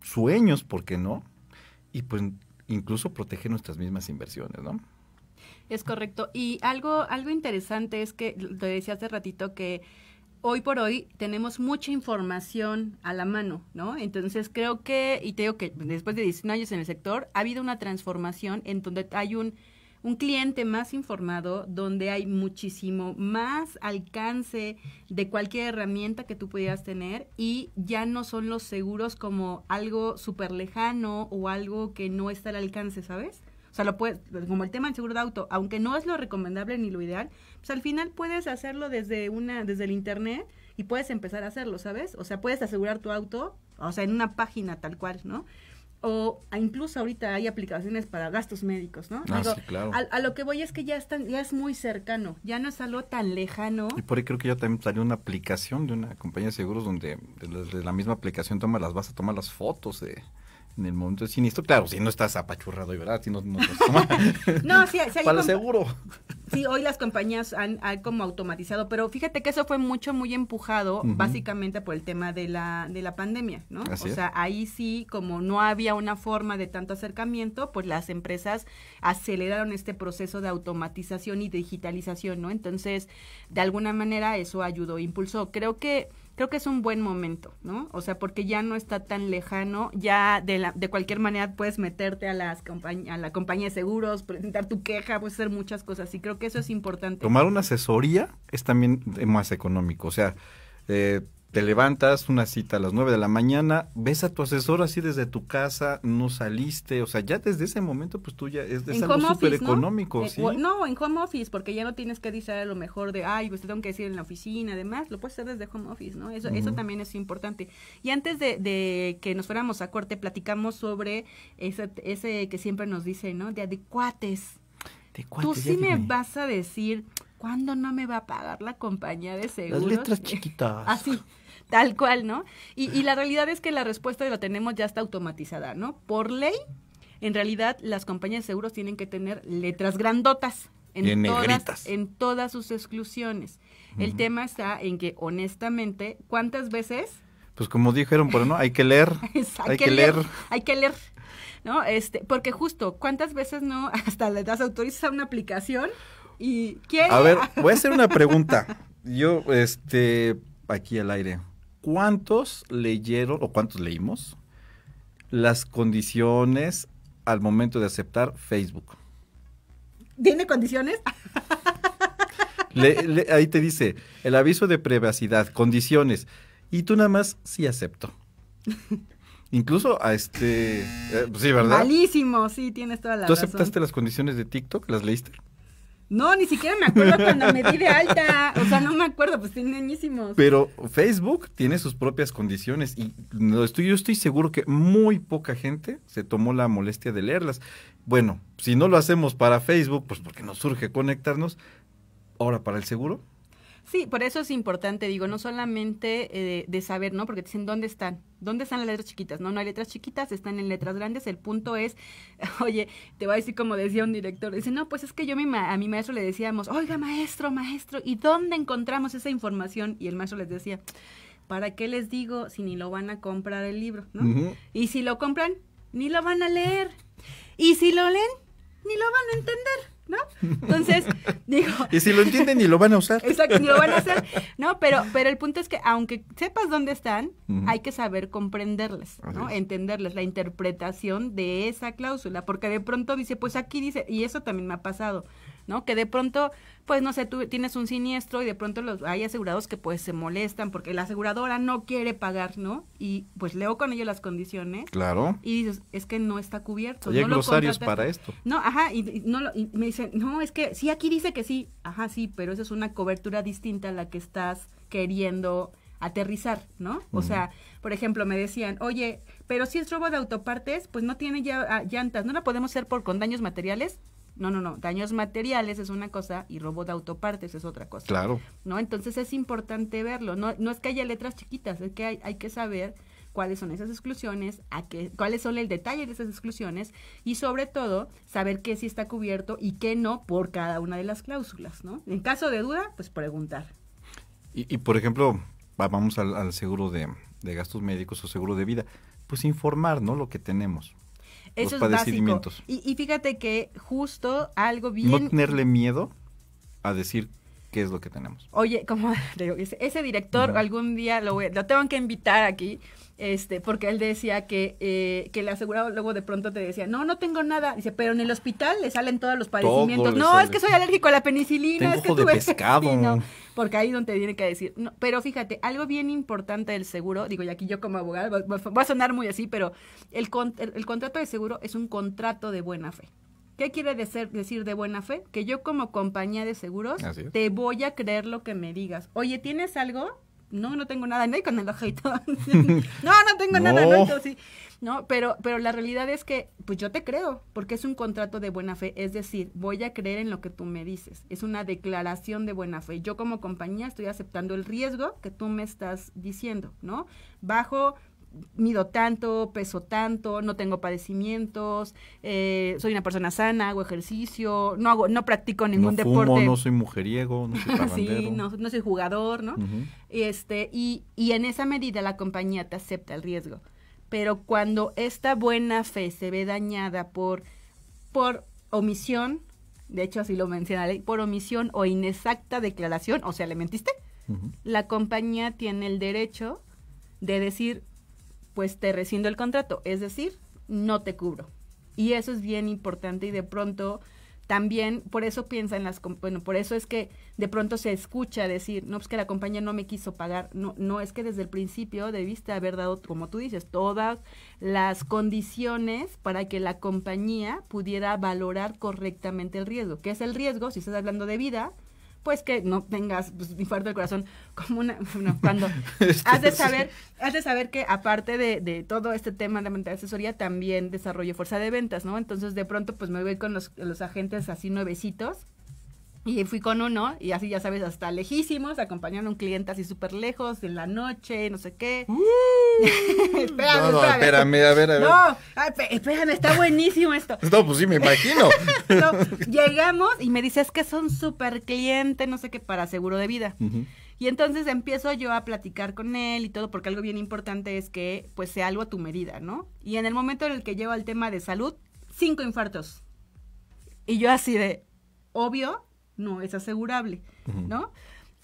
S3: sueños, ¿por qué no? Y pues incluso proteger nuestras mismas inversiones, ¿no?
S4: Es correcto. Y algo, algo interesante es que, te decía hace ratito, que hoy por hoy tenemos mucha información a la mano, ¿no? Entonces creo que, y te digo que después de 19 años en el sector, ha habido una transformación en donde hay un un cliente más informado donde hay muchísimo más alcance de cualquier herramienta que tú pudieras tener y ya no son los seguros como algo súper lejano o algo que no está al alcance, ¿sabes? O sea, lo puedes, como el tema del seguro de auto, aunque no es lo recomendable ni lo ideal, pues al final puedes hacerlo desde una, desde el internet y puedes empezar a hacerlo, ¿sabes? O sea, puedes asegurar tu auto, o sea, en una página tal cual, ¿no? o incluso ahorita hay aplicaciones para gastos médicos, ¿no? Ah, a, lo que voy es que ya están, ya es muy cercano, ya no es algo tan lejano. Y
S3: por ahí creo que ya también salió una aplicación de una compañía de seguros donde la misma aplicación toma las vas a tomar las fotos de, en el momento siniestro. Claro, si no estás apachurrado, ¿verdad? Si no, no,
S4: sí, hay Para seguro. Sí, hoy las compañías han, como automatizado, pero fíjate que eso fue mucho, muy empujado básicamente por el tema de la, de la pandemia, ¿no? o sea, ahí sí, como no había una forma de tanto acercamiento, pues las empresas aceleraron este proceso de automatización y digitalización, ¿no? Entonces, de alguna manera eso ayudó, impulsó. Creo que creo que es un buen momento, ¿no? O sea, porque ya no está tan lejano, ya de, la, de cualquier manera puedes meterte a, las a la compañía de seguros, presentar tu queja, puedes hacer muchas cosas y creo que eso es importante. Tomar
S3: una asesoría es también más económico, o sea, eh, te levantas, una cita a las 9 de la mañana, ves a tu asesor así desde tu casa, no saliste, o sea, ya desde ese momento pues tú ya es, algo súper económico, ¿no? Eh, ¿sí? no,
S4: en home office, porque ya no tienes que decir a lo mejor de, ay, pues tengo que decir en la oficina, además, lo puedes hacer desde home office, ¿no? Eso, eso también es importante. Y antes de, que nos fuéramos a corte, platicamos sobre ese, ese que siempre nos dice, ¿no? De adecuates. De tú sí me vas a decir... ¿Cuándo no me va a pagar la compañía de seguros? Las letras
S2: chiquitas.
S4: Así tal cual, ¿no? Y, la realidad es que la respuesta la tenemos ya está automatizada, ¿no? Por ley, en realidad las compañías de seguros tienen que tener letras grandotas en, en todas, sus exclusiones. El tema está en que, honestamente, ¿cuántas veces?
S3: Pues como dijeron, pero no, hay que leer. hay, que, leer,
S4: Hay que leer. ¿No? Este, porque justo, ¿cuántas veces no hasta le das autorizas a una aplicación y A ver, voy
S3: a hacer una pregunta. Yo, este, aquí al aire. ¿cuántos leyeron o cuántos leímos las condiciones al momento de aceptar Facebook?
S4: ¿Tiene condiciones?
S3: ahí te dice el aviso de privacidad, condiciones. Y tú nada más sí acepto. Incluso a este. Eh, pues sí, ¿verdad?
S4: Malísimo, sí, tienes toda la razón. ¿Tú aceptaste
S3: las condiciones de TikTok? ¿Las leíste?
S4: No, ni siquiera me acuerdo cuando me di de alta. O sea, no me acuerdo, pues tiene niñísimos.
S3: Pero Facebook tiene sus propias condiciones y no estoy, yo estoy seguro que muy poca gente se tomó la molestia de leerlas. Bueno, si no lo hacemos para Facebook, pues porque nos surge conectarnos, ahora para el seguro,
S4: Sí, por eso es importante, digo, no solamente eh, de saber, ¿no? Porque te dicen dónde están, dónde están las letras chiquitas, ¿no? No hay letras chiquitas, están en letras grandes. El punto es, oye, te voy a decir como decía un director, dice, no, pues es que yo a mi maestro le decíamos, oiga, maestro, maestro, ¿y dónde encontramos esa información? Y el maestro les decía, ¿para qué les digo si ni lo van a comprar el libro, ¿no? Y si lo compran, ni lo van a leer. Y si lo leen, ni lo van a entender. ¿no? Entonces, digo... Y si
S3: lo entienden y lo van a usar. Exacto, lo van a
S4: ¿no? Pero, pero el punto es que aunque sepas dónde están, hay que saber comprenderles, ¿no? Entenderles la interpretación de esa cláusula, porque de pronto dice, pues aquí dice, y eso también me ha pasado, ¿no? Que de pronto, pues no sé, tú tienes un siniestro y de pronto los, hay asegurados que pues se molestan porque la aseguradora no quiere pagar, ¿no? Y pues leo con ellos las condiciones. Claro. Y dices, es que no está cubierto. Hay glosarios para esto. No, ajá, y, no me dicen, no, es que sí, aquí dice que sí. Ajá, sí, pero esa es una cobertura distinta a la que estás queriendo aterrizar, ¿no? O sea, por ejemplo, me decían, oye, pero si es robo de autopartes, pues no tiene ya, ah, llantas, no la podemos hacer por con daños materiales. No, no, no. Daños materiales es una cosa y robo de autopartes es otra cosa. Claro. ¿No? Entonces es importante verlo. No, es que haya letras chiquitas, es que hay, que saber cuáles son esas exclusiones, a qué, cuáles son el detalle de esas exclusiones y sobre todo saber qué sí está cubierto y qué no por cada una de las cláusulas, ¿no? En caso de duda, pues preguntar.
S3: Y, por ejemplo, vamos al, seguro de, gastos médicos o seguro de vida, pues informar, Lo que tenemos.
S4: Eso es Básico. Y, y fíjate que justo algo bien... No tenerle
S3: miedo a decir qué es lo que tenemos.
S4: Oye, como digo, ese director algún día lo, voy, lo tengo que invitar aquí, este, porque él decía que, eh, que el asegurado luego de pronto te decía, no, no tengo nada. Dice, pero en el hospital le salen todos los padecimientos. no, es que soy alérgico a la penicilina, es que tuve pescado. no, porque ahí es donde tiene que decir. pero fíjate, algo bien importante del seguro, digo, y aquí yo como abogado, va, a sonar muy así, pero el, el contrato de seguro es un contrato de buena fe. ¿Qué quiere decir, de buena fe? Que yo como compañía de seguros te voy a creer lo que me digas. Oye, ¿tienes algo? No, no tengo nada, no hay con el ojito. no, no tengo nada, no, no, pero, pero la realidad es que, pues yo te creo, porque es un contrato de buena fe, es decir, voy a creer en lo que tú me dices, es una declaración de buena fe. Yo como compañía estoy aceptando el riesgo que tú me estás diciendo, ¿no? Bajo mido tanto, peso tanto, no tengo padecimientos, eh, soy una persona sana, hago ejercicio, no hago, no practico ningún deporte. No
S3: soy mujeriego, no soy sí, no,
S4: soy jugador, ¿no? este, y, en esa medida la compañía te acepta el riesgo. Pero cuando esta buena fe se ve dañada por, por omisión, de hecho así lo menciona la ley, por omisión o inexacta declaración, o sea, le mentiste, la compañía tiene el derecho de decir pues te rescindo el contrato, es decir, no te cubro. Y eso es bien importante y de pronto también por eso en las bueno por eso es que de pronto se escucha decir no pues que la compañía no me quiso pagar no no es que desde el principio debiste haber dado como tú dices todas las condiciones para que la compañía pudiera valorar correctamente el riesgo que es el riesgo si estás hablando de vida pues que no tengas pues, fuerte del corazón como una, bueno, cuando has de saber, has de saber que aparte de, de todo este tema de mental asesoría, también desarrollo fuerza de ventas, ¿no? Entonces de pronto pues me voy con los, los agentes así nuevecitos y fui con uno, y así ya sabes, hasta lejísimos, acompañaron a un cliente así súper lejos, en la noche, no sé qué. Uh. espérame, no, no,
S3: espérame, a ver, a ver. No,
S4: espérame, está buenísimo esto. No, pues sí, me imagino. llegamos y me dice, es que son súper cliente, no sé qué, para seguro de vida. Y entonces empiezo yo a platicar con él y todo, porque algo bien importante es que pues sea algo a tu medida, ¿no? Y en el momento en el que llego al tema de salud, cinco infartos. Y yo así de, obvio, no es asegurable, ¿no?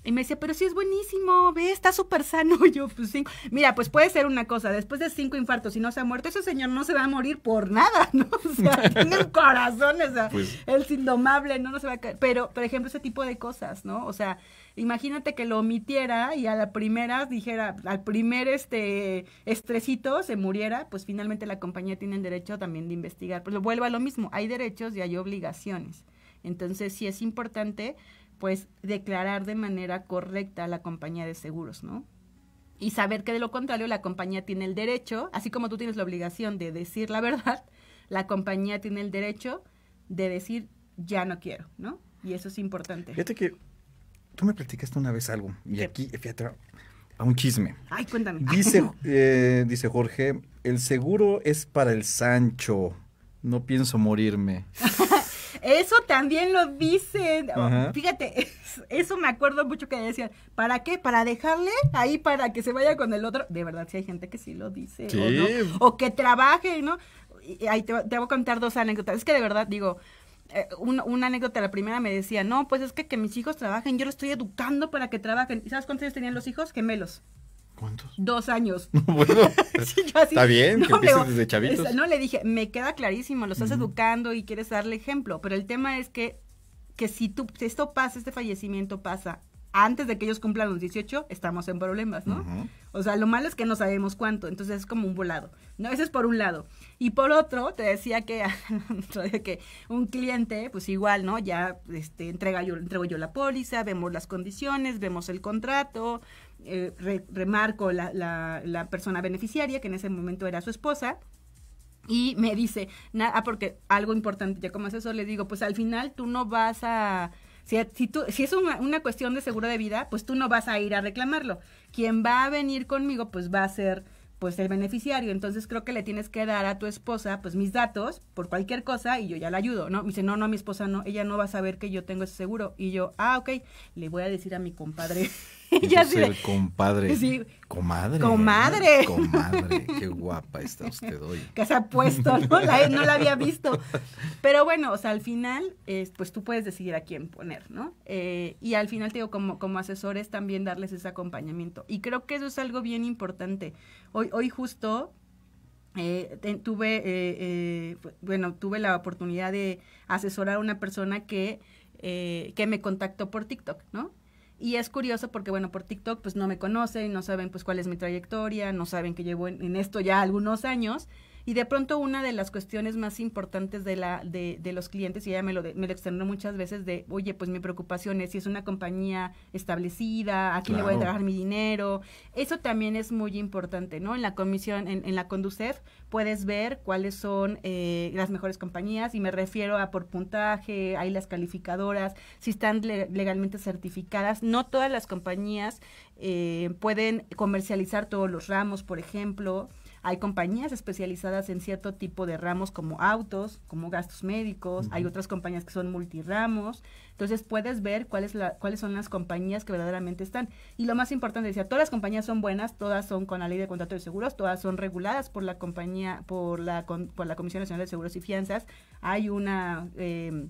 S4: Y me decía, pero sí es buenísimo, ve, está súper sano. Yo, pues sí, mira, pues puede ser una cosa, después de cinco infartos y no se ha muerto, ese señor no se va a morir por nada, ¿no? O sea, tiene un corazón, o sea, el pues indomable, ¿no? No se va a caer. Pero, por ejemplo, ese tipo de cosas, ¿no? O sea, imagínate que lo omitiera y a la primera dijera, al primer este estresito se muriera, pues finalmente la compañía tiene el derecho también de investigar. Pero pues, vuelvo a lo mismo, hay derechos y hay obligaciones. Entonces, sí es importante, pues, declarar de manera correcta a la compañía de seguros, ¿no? Y saber que de lo contrario la compañía tiene el derecho, así como tú tienes la obligación de decir la verdad, la compañía tiene el derecho de decir ya no quiero, ¿no? Y eso es importante. Fíjate
S3: que tú me platicaste una vez algo y aquí, fíjate, a un chisme.
S4: Ay, cuéntame. Dice,
S3: eh, dice Jorge, el seguro es para el Sancho, no pienso morirme.
S4: Eso también lo dicen. Oh, fíjate, eso me acuerdo mucho que decían, ¿para qué? ¿Para dejarle ahí para que se vaya con el otro? De verdad, si sí hay gente que sí lo dice. O, no, o, que trabaje, ¿no? Y ahí te, te voy a contar dos anécdotas. Es que de verdad, digo, eh, una, anécdota, la primera me decía, no, pues es que, que mis hijos trabajen, yo los estoy educando para que trabajen. ¿Y sabes cuántos años tenían los hijos? Gemelos. ¿Cuántos? Dos años. bueno, está bien, no, que empieces desde chavitos. no, le dije, me queda clarísimo, lo estás educando y quieres darle ejemplo, pero el tema es que, que si, tú, esto pasa, este fallecimiento pasa antes de que ellos cumplan los 18, estamos en problemas, ¿no? O sea, lo malo es que no sabemos cuánto, entonces es como un volado. No, ese es por un lado. Y por otro, te decía que, que un cliente, pues igual, ¿no? Ya este, entrega yo, entrego yo la póliza, vemos las condiciones, vemos el contrato, eh, remarco, la, persona beneficiaria, que en ese momento era su esposa, y me dice, nada, ah, porque algo importante, ya como eso? le digo, pues al final tú no vas a, si, es una, cuestión de seguro de vida, pues tú no vas a ir a reclamarlo. Quien va a venir conmigo, pues va a ser pues el beneficiario. Entonces creo que le tienes que dar a tu esposa pues mis datos por cualquier cosa y yo ya la ayudo, ¿no? dice, no, no, mi esposa no, ella no va a saber que yo tengo ese seguro. Y yo, ah, ok, le voy a decir a mi compadre. ya
S3: compadre. Pues Comadre. Comadre.
S4: Comadre.
S3: Qué guapa está usted hoy.
S4: Que se ha puesto, ¿no? La, no la había visto. Pero bueno, o sea, al final, pues tú puedes decidir a quién poner, ¿no? Eh, y al final, te digo, como, como asesores también darles ese acompañamiento. Y creo que eso es algo bien importante. Hoy, hoy justo eh, tuve, eh, bueno, tuve la oportunidad de asesorar a una persona que, que me contactó por TikTok, ¿no? Y es curioso porque, bueno, por TikTok pues no me conocen, no saben pues cuál es mi trayectoria, no saben que llevo en, esto ya algunos años. Y de pronto una de las cuestiones más importantes de, la, de, de los clientes, y ella me lo, me lo externó muchas veces, de, oye, pues mi preocupación es si es una compañía establecida, aquí le voy a trabajar mi dinero. Eso también es muy importante, ¿no? En la comisión, en, la Conducef, puedes ver cuáles son eh, las mejores compañías, y me refiero a por puntaje, hay las calificadoras, si están legalmente certificadas. No todas las compañías eh, pueden comercializar todos los ramos, por ejemplo. Hay compañías especializadas en cierto tipo de ramos como autos, como gastos médicos, hay otras compañías que son multiramos. Entonces puedes ver cuáles cuáles son las compañías que verdaderamente están. Y lo más importante decía, todas las compañías son buenas, todas son con la ley de contrato de seguros, todas son reguladas por la compañía, por la Comisión Nacional de Seguros y Fianzas. Hay una em,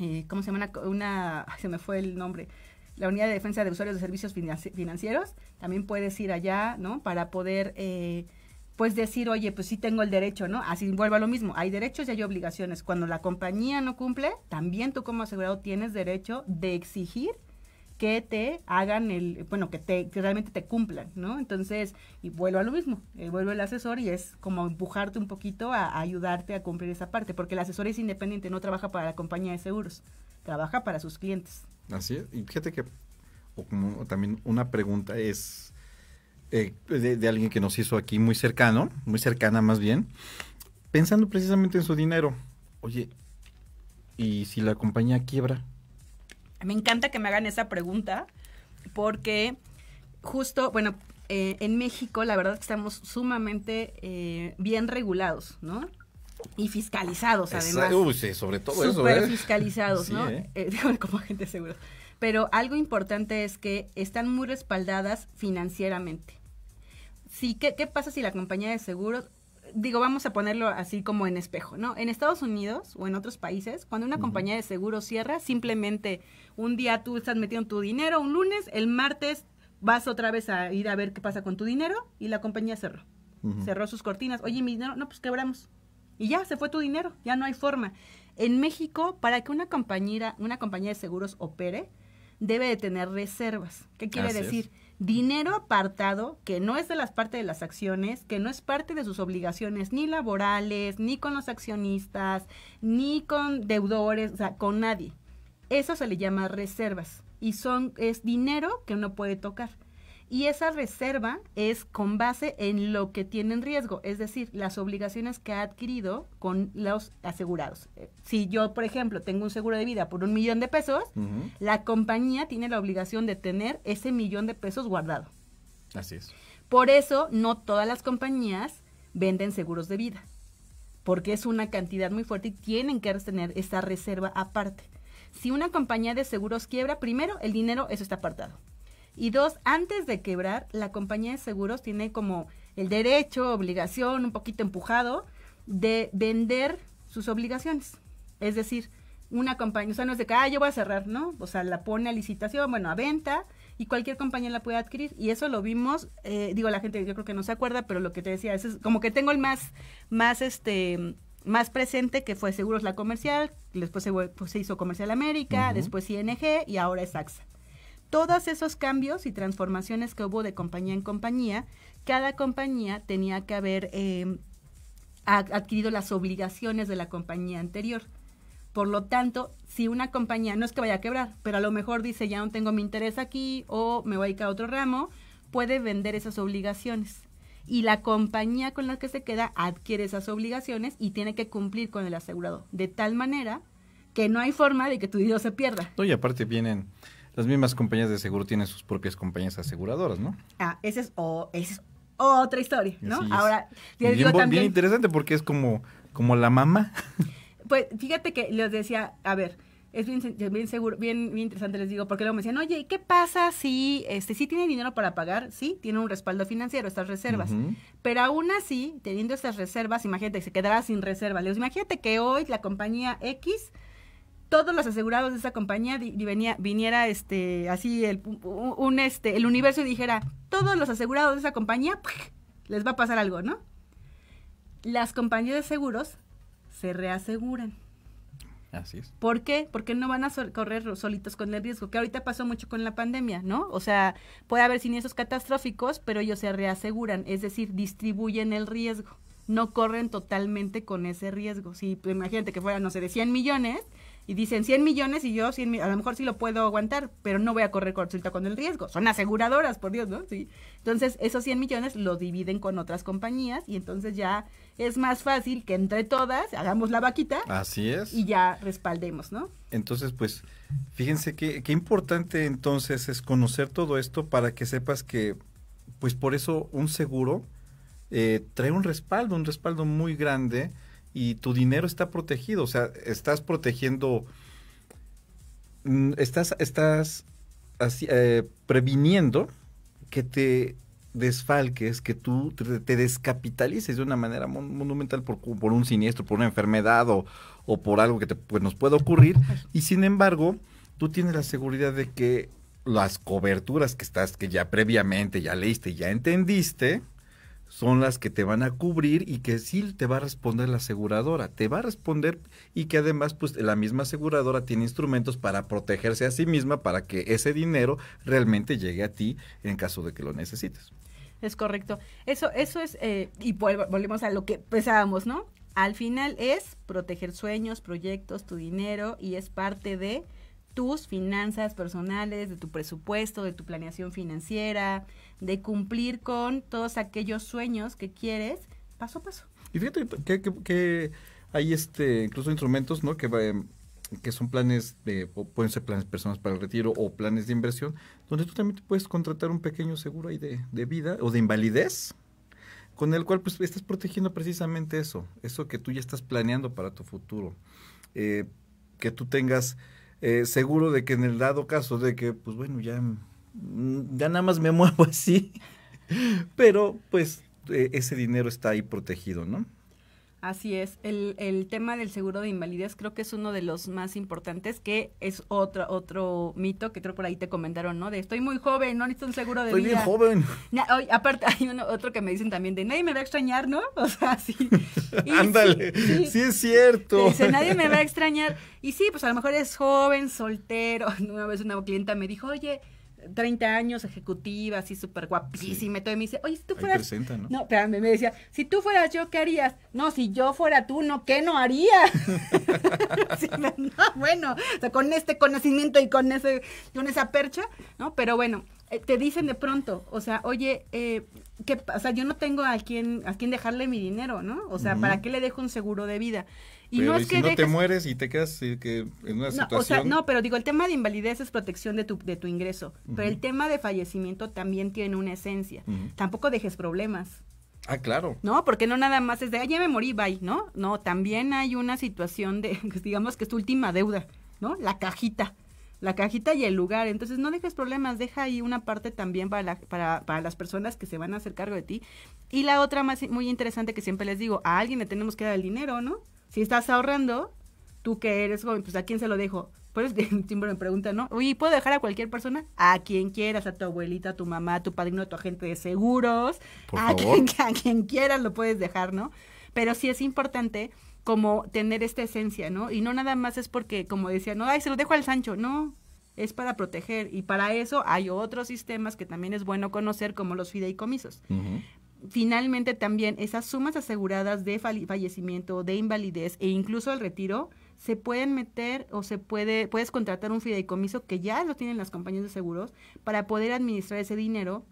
S4: eh, ¿cómo se llama? Una, se me fue el nombre la Unidad de Defensa de Usuarios de Servicios Financieros, también puedes ir allá, ¿no? Para poder eh, pues decir, oye, pues sí tengo el derecho, ¿no? Así vuelvo a lo mismo, hay derechos y hay obligaciones. Cuando la compañía no cumple, también tú como asegurado tienes derecho de exigir que te hagan el, bueno, que, te, que realmente te cumplan, ¿no? Entonces, y vuelvo a lo mismo, eh, vuelvo el asesor y es como empujarte un poquito a, ayudarte a cumplir esa parte, porque el asesor es independiente, no trabaja para la compañía de seguros, trabaja para sus clientes.
S3: Así es, y fíjate que, o como también una pregunta es, eh, de, alguien que nos hizo aquí muy cercano, muy cercana más bien, pensando precisamente en su dinero. Oye, ¿y si la compañía quiebra?
S4: Me encanta que me hagan esa pregunta porque justo, bueno, eh, en México la verdad que estamos sumamente eh, bien regulados, ¿no? Y fiscalizados, además. sobre todo eso. fiscalizados, ¿no? como gente seguro Pero algo importante es que están muy respaldadas financieramente. Sí, ¿qué, ¿qué pasa si la compañía de seguros digo, vamos a ponerlo así como en espejo, ¿no? En Estados Unidos o en otros países, cuando una compañía de seguros cierra, simplemente un día tú estás metiendo tu dinero, un lunes, el martes vas otra vez a ir a ver qué pasa con tu dinero y la compañía cerró. Cerró sus cortinas. Oye, mi dinero, no, pues quebramos. Y ya, se fue tu dinero, ya no hay forma. En México, para que una compañía, una compañía de seguros opere, debe de tener reservas. ¿Qué quiere decir? dinero apartado que no es de las partes de las acciones, que no es parte de sus obligaciones ni laborales, ni con los accionistas, ni con deudores, o sea, con nadie. Eso se le llama reservas y son es dinero que uno puede tocar y esa reserva es con base en lo que tienen riesgo, es decir, las obligaciones que ha adquirido con los asegurados. Eh, si yo, por ejemplo, tengo un seguro de vida por un millón de pesos, la compañía tiene la obligación de tener ese millón de pesos guardado. Así es. Por eso no todas las compañías venden seguros de vida, porque es una cantidad muy fuerte y tienen que tener esa reserva aparte. Si una compañía de seguros quiebra, primero el dinero, eso está apartado. Y dos, antes de quebrar, la compañía de seguros tiene como el derecho, obligación, un poquito empujado, de vender sus obligaciones. Es decir, una compañía, o sea, no es de que, ah, yo voy a cerrar, ¿no? O sea, la pone a licitación, bueno, a venta, y cualquier compañía la puede adquirir. Y eso lo vimos, eh, digo, la gente yo creo que no se acuerda, pero lo que te decía, es como que tengo el más, más, este, más presente que fue Seguros La Comercial, después se, pues, hizo Comercial América, después ING y ahora es AXA todos esos cambios y transformaciones que hubo de compañía en compañía, cada compañía tenía que haber eh, adquirido las obligaciones de la compañía anterior. Por lo tanto, si una compañía, no es que vaya a quebrar, pero a lo mejor dice ya no tengo mi interés aquí o me voy a ir a otro ramo, puede vender esas obligaciones. Y la compañía con la que se queda adquiere esas obligaciones y tiene que cumplir con el asegurado. De tal manera que no hay forma de que tu dinero se pierda.
S3: y aparte vienen las mismas compañías de seguro tienen sus propias compañías aseguradoras, ¿no?
S4: Ah, esa es, otra historia, ¿no? Ahora, bien, bien,
S3: interesante porque es como, como la mamá.
S4: Pues fíjate que les decía, a ver, es bien, seguro, bien, bien interesante les digo, porque luego me decían, oye, qué pasa si este si tiene dinero para pagar? Sí, tiene un respaldo financiero, estas reservas. Pero aún así, teniendo estas reservas, imagínate que se quedará sin reservas. Les imagínate que hoy la compañía X todos los asegurados de esa compañía viniera este así el este el universo y dijera todos los asegurados de esa compañía les va a pasar algo no las compañías de seguros se reaseguran así es por qué porque no van a correr solitos con el riesgo que ahorita pasó mucho con la pandemia no o sea puede haber siniestros catastróficos pero ellos se reaseguran es decir distribuyen el riesgo no corren totalmente con ese riesgo. Si imagínate que fuera, no sé, de 100 millones, y dicen 100 millones y yo 100 a lo mejor sí lo puedo aguantar, pero no voy a correr consulta con el riesgo. Son aseguradoras, por Dios, ¿no? Sí. Entonces, esos 100 millones los dividen con otras compañías y entonces ya es más fácil que entre todas hagamos la vaquita.
S3: Así es.
S4: Y ya respaldemos, ¿no?
S3: Entonces, pues, fíjense qué, qué importante entonces es conocer todo esto para que sepas que, pues por eso un seguro eh, trae un respaldo, un respaldo muy grande y tu dinero está protegido, o sea, estás protegiendo, mm, estás, estás eh, previniendo que te desfalques, que tú te, descapitalices de una manera monumental por, un siniestro, por una enfermedad o, por algo que pues, nos pueda ocurrir. Y sin embargo, tú tienes la seguridad de que las coberturas que estás, que ya previamente ya leíste, ya entendiste, son las que te van a cubrir y que sí te va a responder la aseguradora, te va a responder y que además pues la misma aseguradora tiene instrumentos para protegerse a sí misma para que ese dinero realmente llegue a ti en caso de que lo necesites.
S4: Es correcto. Eso, eso es, eh, y volvemos a lo que pensábamos, ¿no? Al final es proteger sueños, proyectos, tu dinero y es parte de tus finanzas personales, de tu presupuesto, de tu planeación financiera, de cumplir con todos aquellos sueños que quieres paso a paso.
S3: Y fíjate que, hay este, incluso instrumentos, ¿no? Que eh, que son planes de, pueden ser planes personas para el retiro o planes de inversión, donde tú también te puedes contratar un pequeño seguro ahí de, de, vida o de invalidez, con el cual pues estás protegiendo precisamente eso, eso que tú ya estás planeando para tu futuro, eh, que tú tengas eh, seguro de que en el dado caso de que, pues bueno, ya Mm, ya nada más me muevo así, pero pues e, ese dinero está ahí protegido, ¿no?
S4: Así es, el, tema del seguro de invalidez creo que es uno de los más importantes, que es otro, otro mito que creo por ahí te comentaron, ¿no? De estoy muy joven, no necesito un seguro de vida. Estoy bien joven. aparte hay otro que me dicen también de nadie me va a extrañar, ¿no? O sea, sí.
S3: Ándale, sí, sí, es cierto. Dice, nadie me va a
S4: extrañar. Y sí, pues a lo mejor es joven, soltero. Una vez una clienta me dijo, oye, 30 años, ejecutiva, así súper guapísima. Y todo, y me dice, oye, si tú fueras. ¿no? espérame, me decía, si tú fueras yo, ¿qué harías? No, si yo fuera tú, no, ¿qué no haría? bueno, o sea, con este conocimiento y con ese, con esa percha, ¿no? Pero bueno, eh, te dicen de pronto, o sea, oye, eh, ¿qué, o yo no tengo a quién, a quién dejarle mi dinero, ¿no? O sea, ¿para qué le dejo un seguro de vida? Y no si no te mueres
S3: y te quedas eh, en una situación. O sea, no,
S4: pero digo, el tema de invalidez es protección de tu, de tu ingreso. Pero el tema de fallecimiento también tiene una esencia. Tampoco dejes problemas. Ah, claro. No, porque no nada más es de, ah, ya me morí, bye, ¿no? No, también hay una situación de, pues, digamos que es tu última deuda, ¿no? La cajita la cajita y el lugar. Entonces no dejes problemas, deja ahí una parte también para, para, para, las personas que se van a hacer cargo de ti. Y la otra más muy interesante que siempre les digo, a alguien le tenemos que dar el dinero, ¿no? Si estás ahorrando, tú que eres joven, pues ¿a quién se lo dejo? Pues Timbre me pregunta, ¿no? Oye, ¿puedo dejar a cualquier persona? A quien quieras, a tu abuelita, a tu mamá, a tu padrino, a tu agente de seguros, a, Quien, quieras lo puedes dejar, ¿no? Pero sí es importante como tener esta esencia, ¿no? Y no nada más es porque, como decía, no, ay, se lo dejo al Sancho, no, es para proteger. Y para eso hay otros sistemas que también es bueno conocer, como los fideicomisos finalmente también esas sumas aseguradas de fallecimiento, de invalidez e incluso el retiro se pueden meter o se puede puedes contratar un fideicomiso que ya lo tienen las compañías de seguros para poder administrar ese dinero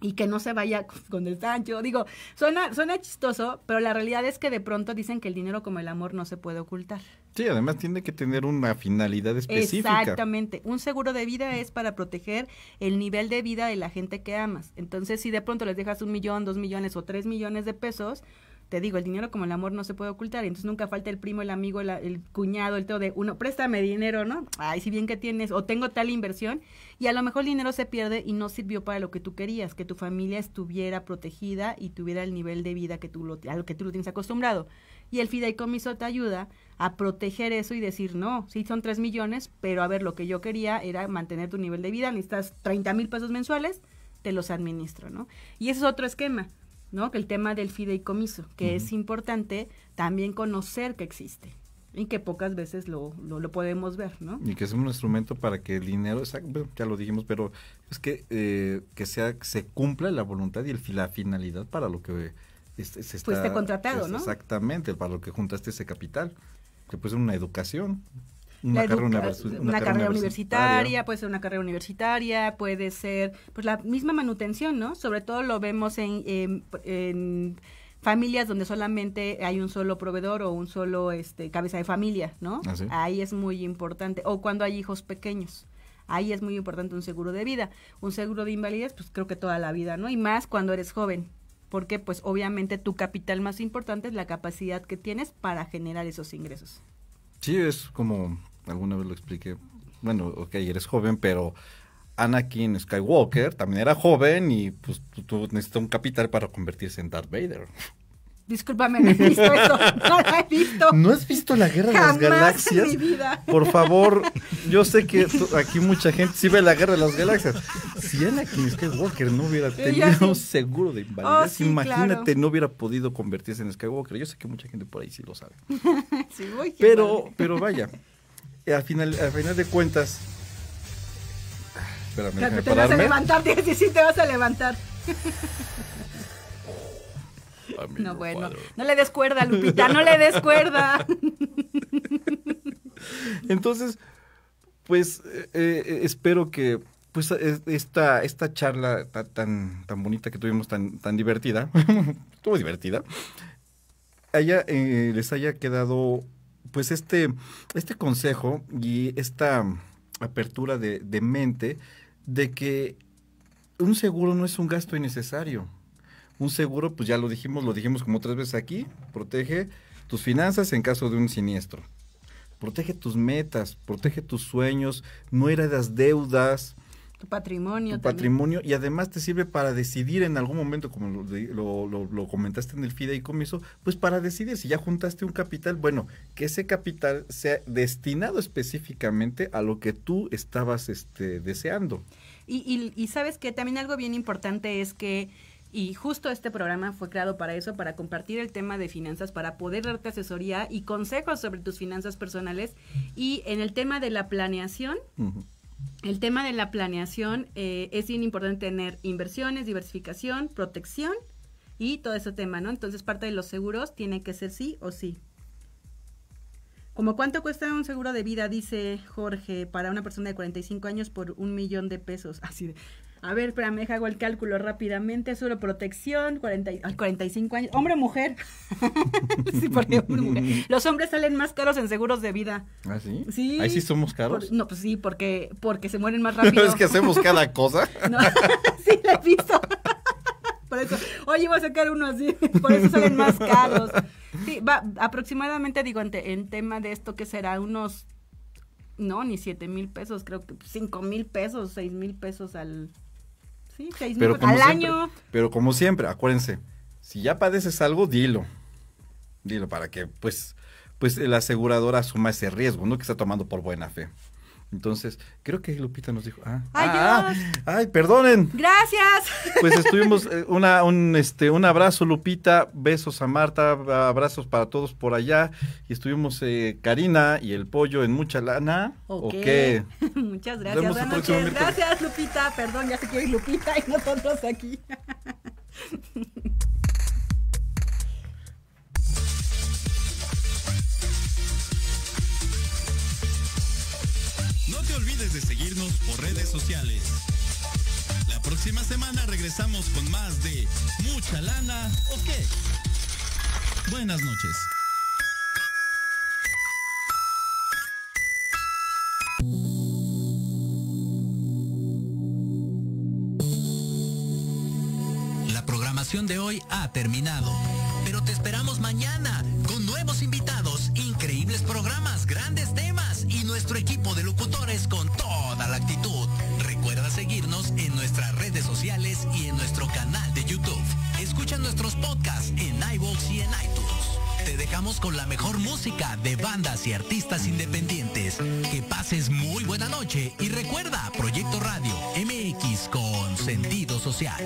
S4: y que no se vaya con el Sancho. Digo, suena, suena chistoso, pero la realidad es que de pronto dicen que el dinero como el amor no se puede ocultar.
S3: Sí, además tiene que tener una finalidad específica. Exactamente.
S4: Un seguro de vida es para proteger el nivel de vida de la gente que amas. Entonces, si de pronto les dejas un millón, dos millones o tres millones de pesos, te digo, el dinero como el amor no se puede ocultar, entonces nunca falta el primo, el amigo, el, cuñado, el tío de uno, préstame dinero, ¿no? Ay, si bien que tienes, o tengo tal inversión, y a lo mejor el dinero se pierde y no sirvió para lo que tú querías, que tu familia estuviera protegida y tuviera el nivel de vida que tú lo, a lo que tú lo tienes acostumbrado. Y el fideicomiso te ayuda a proteger eso y decir, no, sí son tres millones, pero a ver, lo que yo quería era mantener tu nivel de vida, necesitas 30 mil pesos mensuales, te los administro, ¿no? Y ese es otro esquema. ¿no? Que el tema del fideicomiso, que es importante también conocer que existe y que pocas veces lo, lo, podemos ver, ¿no?
S3: Y que es un instrumento para que el dinero, ya lo dijimos, pero es que, eh, que sea, se cumpla la voluntad y el, la finalidad para lo que se es, está, contratado, ¿no? Exactamente, para lo que juntaste ese capital, que puede ser una educación, una, carrera, universitaria.
S4: puede ser una carrera universitaria, puede ser pues la misma manutención, ¿no? Sobre todo lo vemos en, familias donde solamente hay un solo proveedor o un solo este cabeza de familia, ¿no? Ah, Ahí es muy importante o cuando hay hijos pequeños. Ahí es muy importante un seguro de vida, un seguro de invalidez, pues creo que toda la vida, ¿no? Y más cuando eres joven, porque pues obviamente tu capital más importante es la capacidad que tienes para generar esos ingresos.
S3: Sí, es como alguna vez lo expliqué, bueno, ok, eres joven, pero Anakin Skywalker también era joven y pues tú, necesitas un capital para convertirse en Darth Vader.
S4: Discúlpame, no he visto eso. No he visto. ¿No has visto la Guerra de
S3: las Galaxias? En mi vida. Por favor, yo sé que aquí mucha gente sí ve la Guerra de las Galaxias. Si Anakin Skywalker no hubiera tenido seguro de invalidez, oh, imagínate, no hubiera podido convertirse en Skywalker. Yo sé que mucha gente por ahí sí lo sabe.
S4: sí, voy pero,
S3: pero vaya, eh, al final, final de cuentas.
S2: Espérame, te
S4: vas a levantar, sí, sí, te vas a levantar. no, bueno, no le des cuerda, Lupita, no le descuerda
S3: Entonces, pues eh, eh, espero que pues esta, esta charla tan, tan bonita que tuvimos, tan, divertida, estuvo divertida, les haya quedado pues este, este consejo y esta apertura de, de mente de que un seguro no es un gasto innecesario. Un seguro, pues ya lo dijimos, lo dijimos como tres veces aquí, protege tus finanzas en caso de un siniestro. Protege tus metas, protege tus sueños, no heredas deudas,
S4: tu patrimonio. Tu patrimonio
S3: y además te sirve para decidir en algún momento, como lo, lo, comentaste en el fideicomiso, pues para decidir si ya juntaste un capital, bueno, que ese capital sea destinado específicamente a lo que tú estabas este, deseando.
S4: Y, sabes que también algo bien importante es que, y justo este programa fue creado para eso, para compartir el tema de finanzas, para poder darte asesoría y consejos sobre tus finanzas personales y en el tema de la planeación. El tema de la planeación eh, es bien importante tener inversiones, diversificación, protección y todo ese tema, ¿no? Entonces parte de los seguros tiene que ser sí o sí. Como cuánto cuesta un seguro de vida, dice Jorge, para una persona de 45 años por un millón de pesos. Así de, a ver, espérame, me hago el cálculo rápidamente. Solo protección, 40, 45 años. Hombre o mujer. sí, porque hombre, mujer. Los hombres salen más caros en seguros de vida. ¿Ah, sí? Sí. ¿Ahí sí somos caros? no, pues sí, porque, porque se mueren más rápido. es que hacemos cada cosa. sí, la he visto. por eso, oye, voy a sacar uno así. Por eso salen más caros. Sí, va, aproximadamente, digo, en, tema de esto que será unos no, ni siete mil pesos, creo que cinco mil pesos, seis mil pesos al, Sí, seis pero al año.
S3: Pero como siempre, acuérdense, si ya padeces algo, dilo. Dilo para que, pues, pues la aseguradora asuma ese riesgo, no que está tomando por buena fe. Entonces, creo que Lupita nos dijo, ah, ay, ah, ah, ay perdonen. Gracias. Pues estuvimos eh, una, un, este, un abrazo, Lupita, besos a Marta, abrazos para todos por allá. Y estuvimos eh, Karina y el pollo en mucha lana. o okay.
S4: Muchas gracias. Buenas noches. Gracias, Lupita. Perdón, ya sé que hoy Lupita y nosotros aquí.
S3: olvides de seguirnos por redes sociales. La próxima semana regresamos con más de Mucha Lana o qué. Buenas noches.
S2: La programación de hoy ha terminado, pero te esperamos mañana con nuevos invitados, increíbles programas, grandes temas con toda la actitud. Recuerda seguirnos en nuestras redes sociales y en nuestro canal de YouTube. Escucha nuestros podcasts en iVoox y en iTunes. Te dejamos con la mejor música de bandas y artistas independientes. Que pases muy buena noche y recuerda Proyecto Radio MX con sentido social.